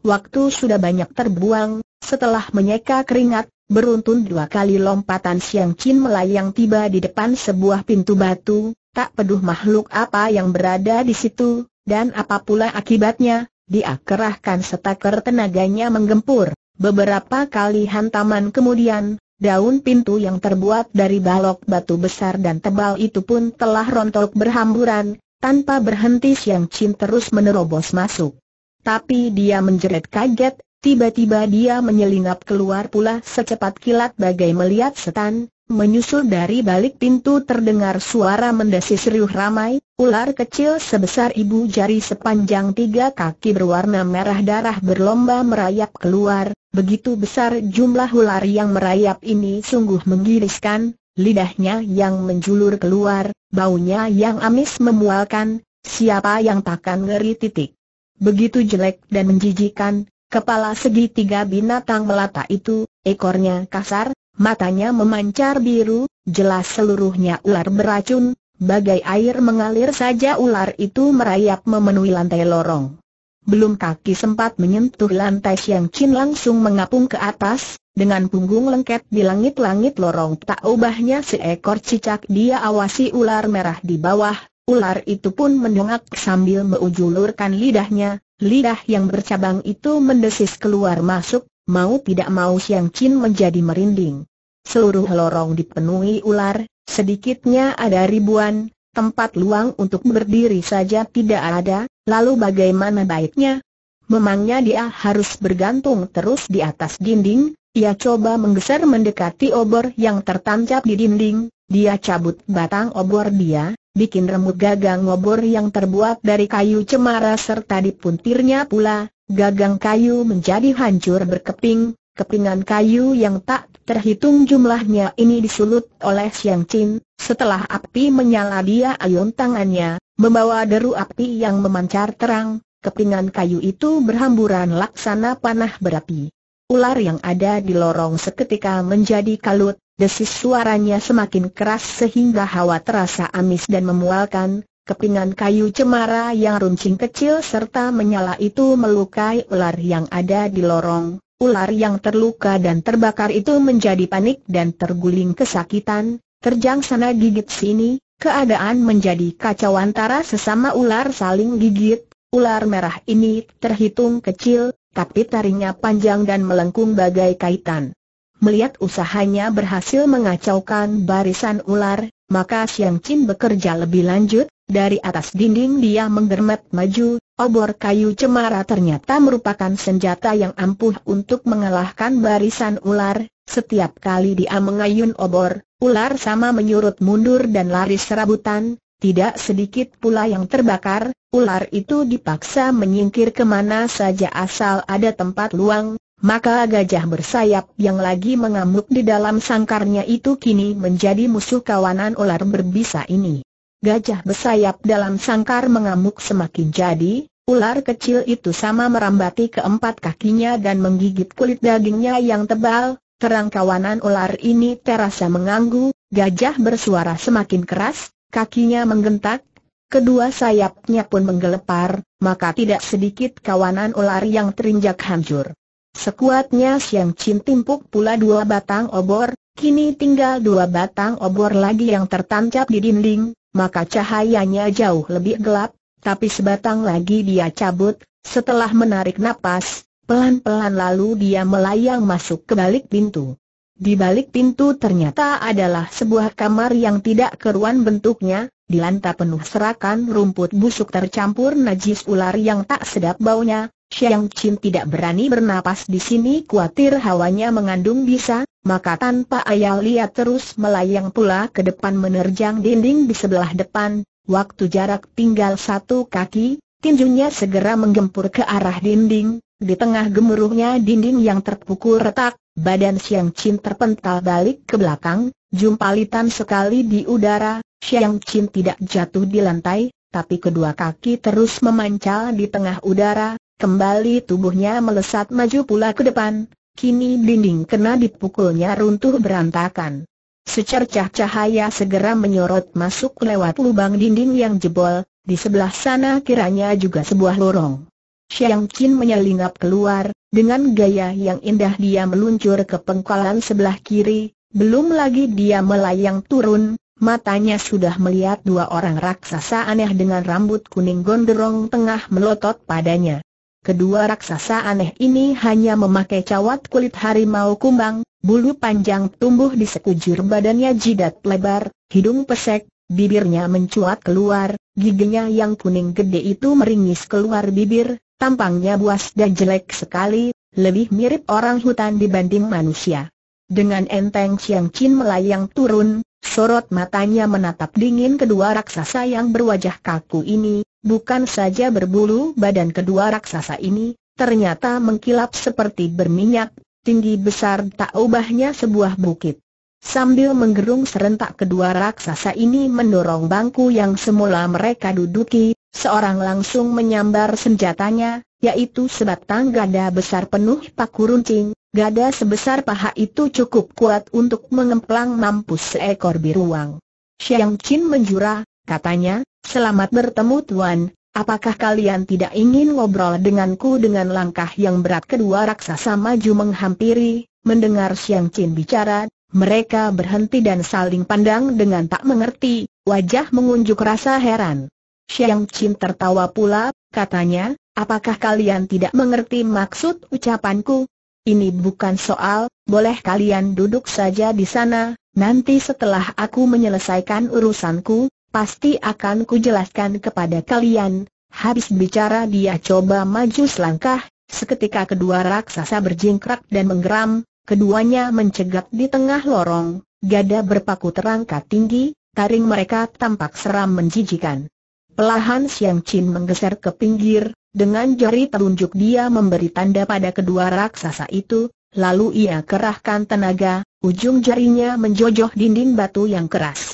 Waktu sudah banyak terbuang, setelah menyeka keringat, Beruntun dua kali lompatan Siang Chin melayang tiba di depan sebuah pintu batu, tak peduh makhluk apa yang berada di situ, dan apa pula akibatnya, dia kerahkan setaker tenaganya menggempur. Beberapa kali hantaman kemudian, daun pintu yang terbuat dari balok batu besar dan tebal itu pun telah rontok berhamburan, tanpa berhenti Siang Chin terus menerobos masuk. Tapi dia menjerit kaget, tiba-tiba dia menyelinap keluar pula secepat kilat bagai melihat setan, Menyusul dari balik pintu terdengar suara mendesis riuh ramai, ular kecil sebesar ibu jari sepanjang tiga kaki berwarna merah darah berlomba merayap keluar, begitu besar jumlah ular yang merayap ini sungguh menggiriskan, lidahnya yang menjulur keluar, baunya yang amis memualkan, siapa yang takkan ngeri titik. Begitu jelek dan menjijikan, kepala segitiga binatang melata itu, ekornya kasar, Matanya memancar biru, jelas seluruhnya ular beracun, bagai air mengalir saja ular itu merayap memenuhi lantai lorong. Belum kaki sempat menyentuh lantai Siang Chin langsung mengapung ke atas, dengan punggung lengket di langit-langit lorong tak ubahnya seekor cicak dia awasi ular merah di bawah, ular itu pun menyongak sambil meujulurkan lidahnya, lidah yang bercabang itu mendesis keluar masuk, Mau tidak mau Siang Chin menjadi merinding. Seluruh lorong dipenuhi ular, sedikitnya ada ribuan, tempat luang untuk berdiri saja tidak ada, lalu bagaimana baiknya? Memangnya dia harus bergantung terus di atas dinding, ia coba menggeser mendekati obor yang tertancap di dinding, dia cabut batang obor dia, bikin remuk gagang obor yang terbuat dari kayu cemara serta dipuntirnya pula, gagang kayu menjadi hancur berkeping, kepingan kayu yang tak terhitung jumlahnya ini disulut oleh Siang Chin, setelah api menyala dia ayun tangannya, membawa deru api yang memancar terang, kepingan kayu itu berhamburan laksana panah berapi. Ular yang ada di lorong seketika menjadi kalut, desis suaranya semakin keras sehingga hawa terasa amis dan memualkan, Kepingan kayu cemara yang runcing kecil serta menyala itu melukai ular yang ada di lorong. Ular yang terluka dan terbakar itu menjadi panik dan terguling kesakitan, terjang sana gigit sini, keadaan menjadi kacau antara sesama ular saling gigit. Ular merah ini terhitung kecil, tapi taringnya panjang dan melengkung bagai kaitan. Melihat usahanya berhasil mengacaukan barisan ular, maka Siang Chin bekerja lebih lanjut, dari atas dinding dia menggermet maju, obor kayu cemara ternyata merupakan senjata yang ampuh untuk mengalahkan barisan ular, setiap kali dia mengayun obor, ular sama menyurut mundur dan lari serabutan, tidak sedikit pula yang terbakar, ular itu dipaksa menyingkir kemana saja asal ada tempat luang, maka gajah bersayap yang lagi mengamuk di dalam sangkarnya itu kini menjadi musuh kawanan ular berbisa ini. Gajah bersayap dalam sangkar mengamuk semakin jadi, ular kecil itu sama merambati keempat kakinya dan menggigit kulit dagingnya yang tebal, terang kawanan ular ini terasa mengganggu, gajah bersuara semakin keras, kakinya menggentak, kedua sayapnya pun menggelepar, maka tidak sedikit kawanan ular yang terinjak hancur. Sekuatnya Siang cintimpuk timpuk pula dua batang obor, kini tinggal dua batang obor lagi yang tertancap di dinding, maka cahayanya jauh lebih gelap, tapi sebatang lagi dia cabut, setelah menarik napas, pelan-pelan lalu dia melayang masuk ke balik pintu. Di balik pintu ternyata adalah sebuah kamar yang tidak keruan bentuknya, di lantai penuh serakan rumput busuk tercampur najis ular yang tak sedap baunya, Xiang Qin tidak berani bernapas di sini khawatir hawanya mengandung bisa, maka tanpa ayah lihat terus melayang pula ke depan menerjang dinding di sebelah depan, waktu jarak tinggal satu kaki, tinjunya segera menggempur ke arah dinding, di tengah gemuruhnya dinding yang terpukul retak, badan Siang Chin terpental balik ke belakang, jumpalitan sekali di udara, Siang Chin tidak jatuh di lantai, tapi kedua kaki terus memancal di tengah udara, kembali tubuhnya melesat maju pula ke depan, Kini dinding kena dipukulnya runtuh berantakan. Secercah cahaya segera menyorot masuk lewat lubang dinding yang jebol, di sebelah sana kiranya juga sebuah lorong. Xiang Qin menyelinap keluar, dengan gaya yang indah dia meluncur ke pengkalan sebelah kiri, belum lagi dia melayang turun, matanya sudah melihat dua orang raksasa aneh dengan rambut kuning gondrong tengah melotot padanya. Kedua raksasa aneh ini hanya memakai cawat kulit harimau kumbang, bulu panjang tumbuh di sekujur badannya jidat lebar, hidung pesek, bibirnya mencuat keluar, giginya yang kuning gede itu meringis keluar bibir, tampangnya buas dan jelek sekali, lebih mirip orang hutan dibanding manusia. Dengan enteng siang cin melayang turun, sorot matanya menatap dingin kedua raksasa yang berwajah kaku ini, Bukan saja berbulu badan kedua raksasa ini, ternyata mengkilap seperti berminyak, tinggi besar tak ubahnya sebuah bukit. Sambil menggerung serentak kedua raksasa ini mendorong bangku yang semula mereka duduki, seorang langsung menyambar senjatanya, yaitu sebatang gada besar penuh paku runcing, gada sebesar paha itu cukup kuat untuk mengemplang mampus seekor biruang. Xiang Qin menjura, Katanya, selamat bertemu Tuan, apakah kalian tidak ingin ngobrol denganku dengan langkah yang berat kedua raksasa maju menghampiri, mendengar Siang Chin bicara, mereka berhenti dan saling pandang dengan tak mengerti, wajah mengunjuk rasa heran. Siang Chin tertawa pula, katanya, apakah kalian tidak mengerti maksud ucapanku? Ini bukan soal, boleh kalian duduk saja di sana, nanti setelah aku menyelesaikan urusanku, pasti akan kujelaskan kepada kalian. Habis bicara dia coba maju selangkah, seketika kedua raksasa berjingkrak dan menggeram, keduanya mencegat di tengah lorong, gada berpaku terangkat tinggi, taring mereka tampak seram menjijikan. Pelahan Siang Chin menggeser ke pinggir, dengan jari telunjuk dia memberi tanda pada kedua raksasa itu, lalu ia kerahkan tenaga, ujung jarinya menjojoh dinding batu yang keras.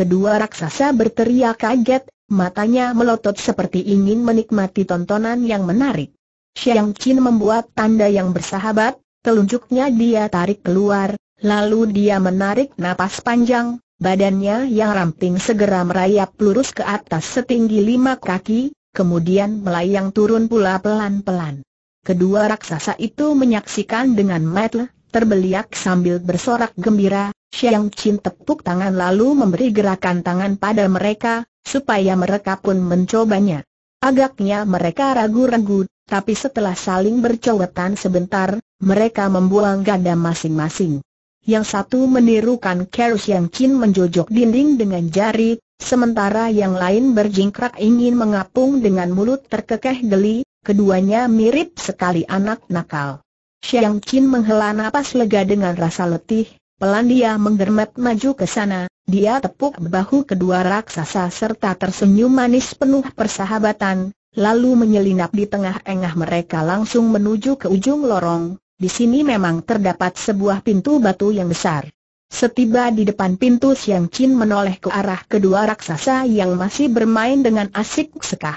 Kedua raksasa berteriak kaget, matanya melotot seperti ingin menikmati tontonan yang menarik. Xiang Qin membuat tanda yang bersahabat, telunjuknya dia tarik keluar, lalu dia menarik napas panjang, badannya yang ramping segera merayap lurus ke atas setinggi lima kaki, kemudian melayang turun pula pelan-pelan. Kedua raksasa itu menyaksikan dengan mata terbeliak sambil bersorak gembira, Xiang Qin tepuk tangan lalu memberi gerakan tangan pada mereka, supaya mereka pun mencobanya. Agaknya mereka ragu-ragu, tapi setelah saling bercowetan sebentar, mereka membuang ganda masing-masing. Yang satu menirukan Kero Xiang Qin menjojok dinding dengan jari, sementara yang lain berjingkrak ingin mengapung dengan mulut terkekeh geli, keduanya mirip sekali anak nakal. Xiang Qin menghela napas lega dengan rasa letih, Pelan dia menggermet maju ke sana, dia tepuk bahu kedua raksasa serta tersenyum manis penuh persahabatan, lalu menyelinap di tengah-engah mereka langsung menuju ke ujung lorong. Di sini memang terdapat sebuah pintu batu yang besar. Setiba di depan pintu Siang Chin menoleh ke arah kedua raksasa yang masih bermain dengan asik sekah.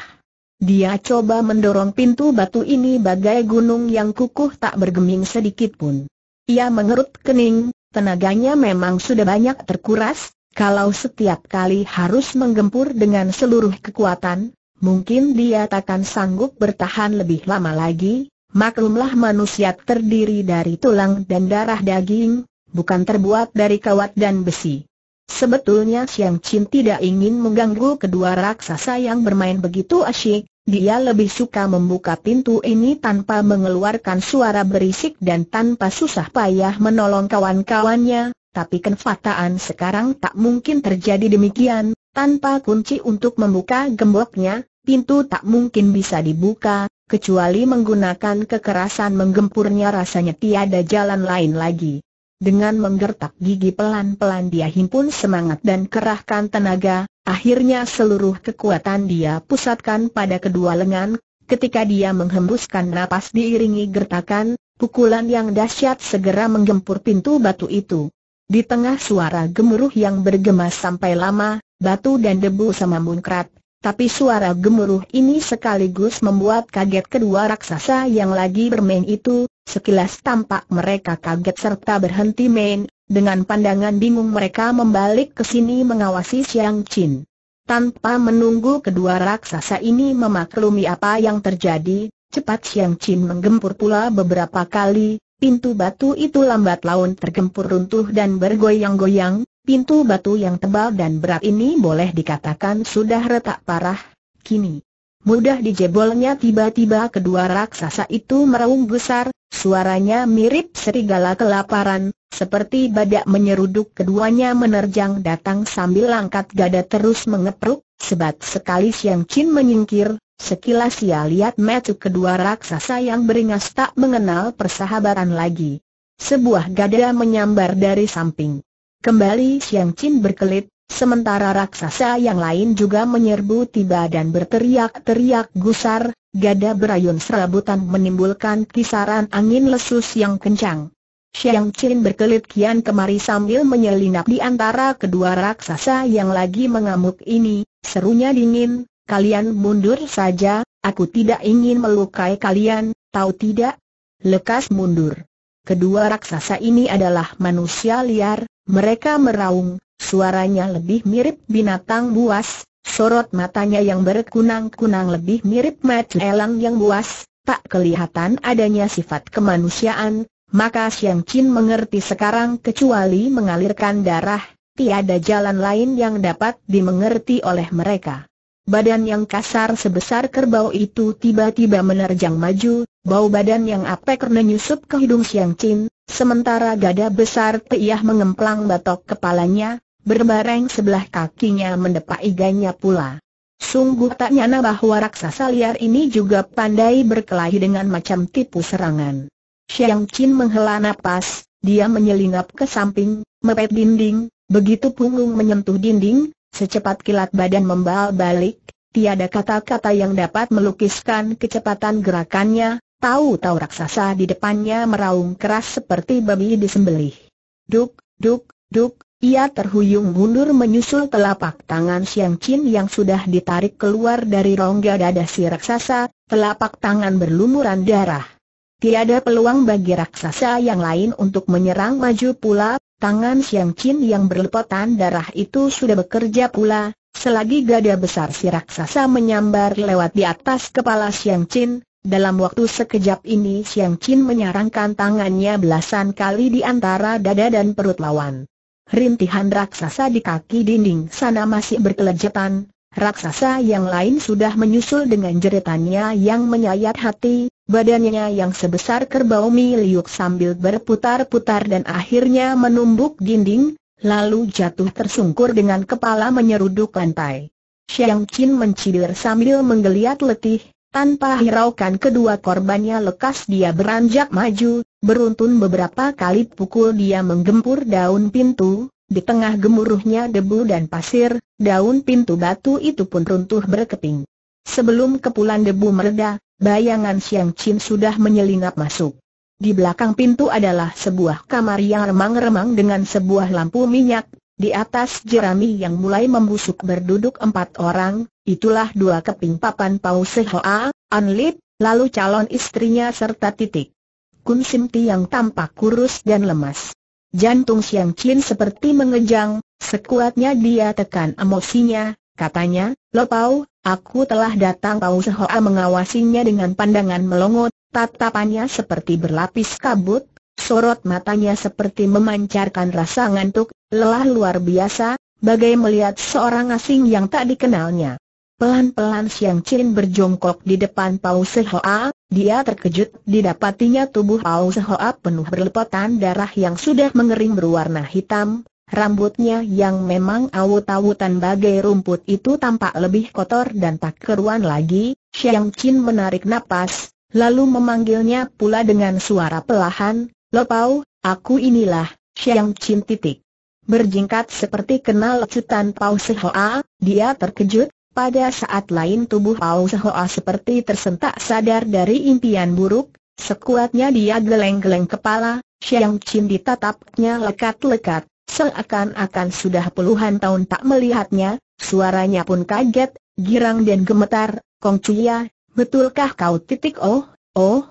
Dia coba mendorong pintu batu ini bagai gunung yang kukuh tak bergeming sedikit pun. Ia mengerut kening, Tenaganya memang sudah banyak terkuras, kalau setiap kali harus menggempur dengan seluruh kekuatan, mungkin dia takkan sanggup bertahan lebih lama lagi. Maklumlah manusia terdiri dari tulang dan darah daging, bukan terbuat dari kawat dan besi. Sebetulnya Xiang Chin tidak ingin mengganggu kedua raksasa yang bermain begitu asyik, dia lebih suka membuka pintu ini tanpa mengeluarkan suara berisik dan tanpa susah payah menolong kawan-kawannya, tapi kenfataan sekarang tak mungkin terjadi demikian, tanpa kunci untuk membuka gemboknya, pintu tak mungkin bisa dibuka, kecuali menggunakan kekerasan menggempurnya rasanya tiada jalan lain lagi. Dengan menggertak gigi pelan-pelan dia himpun semangat dan kerahkan tenaga, Akhirnya seluruh kekuatan dia pusatkan pada kedua lengan, ketika dia menghembuskan napas diiringi gertakan, pukulan yang dahsyat segera menggempur pintu batu itu. Di tengah suara gemuruh yang bergema sampai lama, batu dan debu sama munkrat, tapi suara gemuruh ini sekaligus membuat kaget kedua raksasa yang lagi bermain itu, sekilas tampak mereka kaget serta berhenti main, dengan pandangan bingung mereka membalik ke sini mengawasi Siang Qin. Tanpa menunggu kedua raksasa ini memaklumi apa yang terjadi, cepat Siang Qin menggempur pula beberapa kali, pintu batu itu lambat laun tergempur runtuh dan bergoyang-goyang, pintu batu yang tebal dan berat ini boleh dikatakan sudah retak parah, kini. Mudah dijebolnya tiba-tiba kedua raksasa itu meraung besar, Suaranya mirip serigala kelaparan, seperti badak menyeruduk keduanya menerjang datang sambil angkat gada terus mengepruk, sebat sekali Siang Chin menyingkir, sekilas ia lihat metu kedua raksasa yang beringas tak mengenal persahabatan lagi. Sebuah gada menyambar dari samping. Kembali Siang Chin berkelit, sementara raksasa yang lain juga menyerbu tiba dan berteriak-teriak gusar, Gada berayun serabutan menimbulkan kisaran angin lesus yang kencang. Xiang Qin berkelit kian kemari sambil menyelinap di antara kedua raksasa yang lagi mengamuk ini, serunya dingin, kalian mundur saja, aku tidak ingin melukai kalian, tahu tidak? Lekas mundur. Kedua raksasa ini adalah manusia liar, mereka meraung, suaranya lebih mirip binatang buas, Sorot matanya yang berkunang-kunang lebih mirip Mat Elang yang buas, tak kelihatan adanya sifat kemanusiaan, maka Siang Qin mengerti sekarang kecuali mengalirkan darah, tiada jalan lain yang dapat dimengerti oleh mereka. Badan yang kasar sebesar kerbau itu tiba-tiba menerjang maju, bau badan yang apek menyusup ke hidung Siang Chin, sementara dada besar Tiah mengemplang batok kepalanya, Berbareng sebelah kakinya mendepak iganya pula. Sungguh tak nyana bahwa raksasa liar ini juga pandai berkelahi dengan macam tipu serangan. Xiang Qin menghela napas, dia menyelinap ke samping, mepet dinding, begitu punggung menyentuh dinding, secepat kilat badan membal balik, tiada kata-kata yang dapat melukiskan kecepatan gerakannya, Tahu-tahu raksasa di depannya meraung keras seperti babi disembelih. Duk, duk, duk, ia terhuyung mundur menyusul telapak tangan Siang Chin yang sudah ditarik keluar dari rongga dada si raksasa, telapak tangan berlumuran darah. Tiada peluang bagi raksasa yang lain untuk menyerang maju pula, tangan Siang Chin yang berlepotan darah itu sudah bekerja pula, selagi gada besar si raksasa menyambar lewat di atas kepala Siang Chin, dalam waktu sekejap ini Siang Chin menyarangkan tangannya belasan kali di antara dada dan perut lawan. Rintihan raksasa di kaki dinding sana masih berkelejatan, raksasa yang lain sudah menyusul dengan jeritannya yang menyayat hati, badannya yang sebesar kerbau miliuk sambil berputar-putar dan akhirnya menumbuk dinding, lalu jatuh tersungkur dengan kepala menyeruduk lantai. Xiang Qin mencibir sambil menggeliat letih, tanpa hiraukan kedua korbannya lekas dia beranjak maju, Beruntun beberapa kali pukul dia menggempur daun pintu, di tengah gemuruhnya debu dan pasir, daun pintu batu itu pun runtuh berkeping. Sebelum kepulan debu mereda, bayangan Siang Chin sudah menyelinap masuk. Di belakang pintu adalah sebuah kamar yang remang-remang dengan sebuah lampu minyak, di atas jerami yang mulai membusuk berduduk empat orang, itulah dua keping papan paus Sehoa, Anlip, lalu calon istrinya serta titik. Kun Sim yang tampak kurus dan lemas. Jantung Siang Chin seperti mengejang, sekuatnya dia tekan emosinya, katanya, Lo Pau, aku telah datang Pau Sehoa mengawasinya dengan pandangan melongot, tatapannya seperti berlapis kabut, sorot matanya seperti memancarkan rasa ngantuk, lelah luar biasa, bagai melihat seorang asing yang tak dikenalnya. Pelan-pelan Siang Chin berjongkok di depan Pau Sehoa, dia terkejut didapatinya tubuh Ao Sehoap penuh berlepotan darah yang sudah mengering berwarna hitam, rambutnya yang memang awut-awutan bagai rumput itu tampak lebih kotor dan tak keruan lagi, Xiang Qin menarik napas, lalu memanggilnya pula dengan suara pelahan, Pau, aku inilah, Xiang Qin titik. Berjingkat seperti kenal lecutan Pau Sehoa, dia terkejut, pada saat lain tubuh Pau Sehoa seperti tersentak sadar dari impian buruk, sekuatnya dia geleng-geleng kepala, Xiang Qin ditatapnya lekat-lekat, seakan-akan sudah puluhan tahun tak melihatnya, suaranya pun kaget, girang dan gemetar, Kong Chuya, betulkah kau titik oh, oh?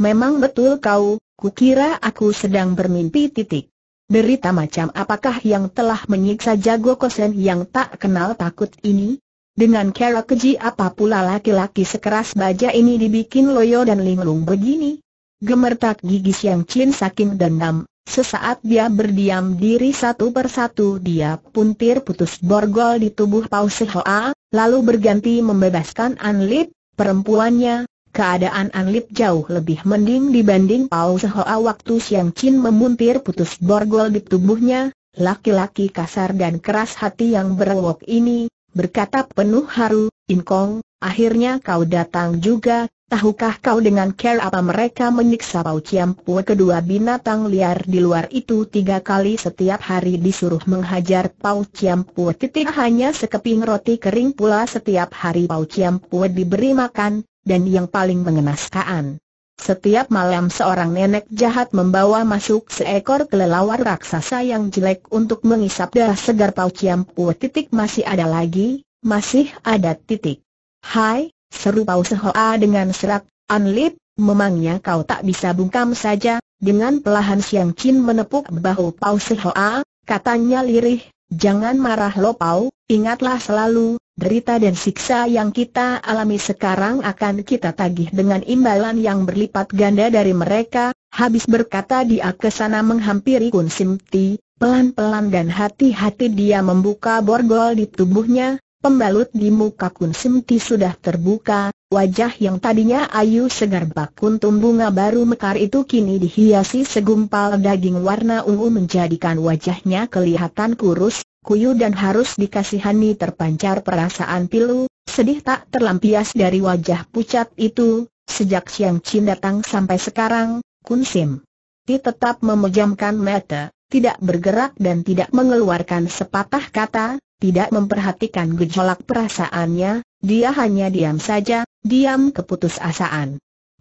Memang betul kau, kukira aku sedang bermimpi titik. Berita macam apakah yang telah menyiksa jago kosen yang tak kenal takut ini? Dengan cara keji apa pula laki-laki sekeras baja ini dibikin loyo dan linglung begini? Gemertak gigi Siang cin saking dendam, sesaat dia berdiam diri satu persatu dia puntir putus borgol di tubuh Pau Sehoa, lalu berganti membebaskan Anlip, perempuannya, Keadaan Anlip jauh lebih mending dibanding Pau Sehoa waktu Siang Chin memuntir putus borgol di tubuhnya, laki-laki kasar dan keras hati yang berwok ini, berkata penuh haru, Inkong, akhirnya kau datang juga, tahukah kau dengan care apa mereka menyiksa Pau Ciampua kedua binatang liar di luar itu tiga kali setiap hari disuruh menghajar Pau Ciampua titik hanya sekeping roti kering pula setiap hari Pau Ciampua diberi makan, dan yang paling mengenaskan. Setiap malam seorang nenek jahat membawa masuk seekor kelelawar raksasa yang jelek untuk mengisap darah segar Pau Ciam Pua titik masih ada lagi, masih ada titik. Hai, seru Pau Sehoa dengan serak, Anlip, memangnya kau tak bisa bungkam saja, dengan pelahan Siang Chin menepuk bahu Pau Sehoa, katanya lirih, jangan marah lo Pau, ingatlah selalu, derita dan siksa yang kita alami sekarang akan kita tagih dengan imbalan yang berlipat ganda dari mereka, habis berkata dia ke sana menghampiri Kun Simti, pelan-pelan dan hati-hati dia membuka borgol di tubuhnya, pembalut di muka Kun Simti sudah terbuka, wajah yang tadinya ayu segar bakun tumbunga baru mekar itu kini dihiasi segumpal daging warna ungu menjadikan wajahnya kelihatan kurus, kuyu dan harus dikasihani terpancar perasaan pilu, sedih tak terlampias dari wajah pucat itu, sejak siang Chin datang sampai sekarang, Kun Sim. Ti tetap memejamkan mata, tidak bergerak dan tidak mengeluarkan sepatah kata, tidak memperhatikan gejolak perasaannya, dia hanya diam saja, diam keputusasaan.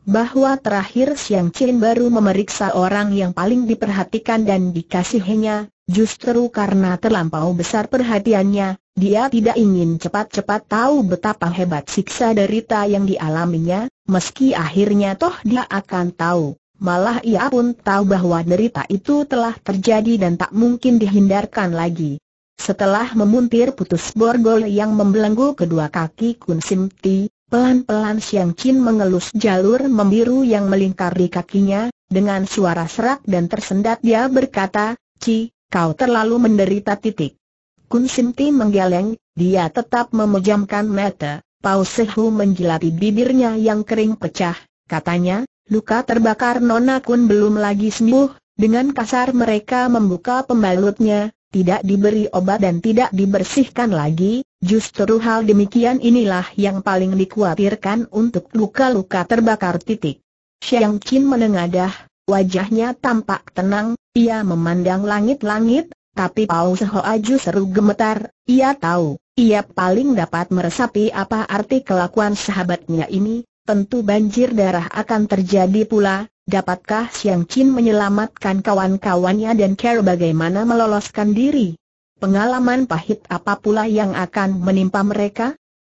Bahwa terakhir Siang Chin baru memeriksa orang yang paling diperhatikan dan dikasihinya, Justru karena terlampau besar perhatiannya, dia tidak ingin cepat-cepat tahu betapa hebat siksa derita yang dialaminya, meski akhirnya toh dia akan tahu. Malah ia pun tahu bahwa derita itu telah terjadi dan tak mungkin dihindarkan lagi. Setelah memuntir putus borgol yang membelenggu kedua kaki Kun Sim Ti, pelan-pelan Siang Chin mengelus jalur membiru yang melingkar di kakinya, dengan suara serak dan tersendat dia berkata, Ci, Kau terlalu menderita titik. Kun Sinti menggeleng, dia tetap memejamkan mata, Pau Sehu menjilati bibirnya yang kering pecah, katanya, luka terbakar Nona Kun belum lagi sembuh, dengan kasar mereka membuka pembalutnya, tidak diberi obat dan tidak dibersihkan lagi, justru hal demikian inilah yang paling dikhawatirkan untuk luka-luka terbakar titik. Xiang Qin menengadah, wajahnya tampak tenang, ia memandang langit-langit, tapi Pau Sehoaju seru gemetar, ia tahu, ia paling dapat meresapi apa arti kelakuan sahabatnya ini, tentu banjir darah akan terjadi pula, dapatkah Siang Chin menyelamatkan kawan-kawannya dan care bagaimana meloloskan diri? Pengalaman pahit apa pula yang akan menimpa mereka?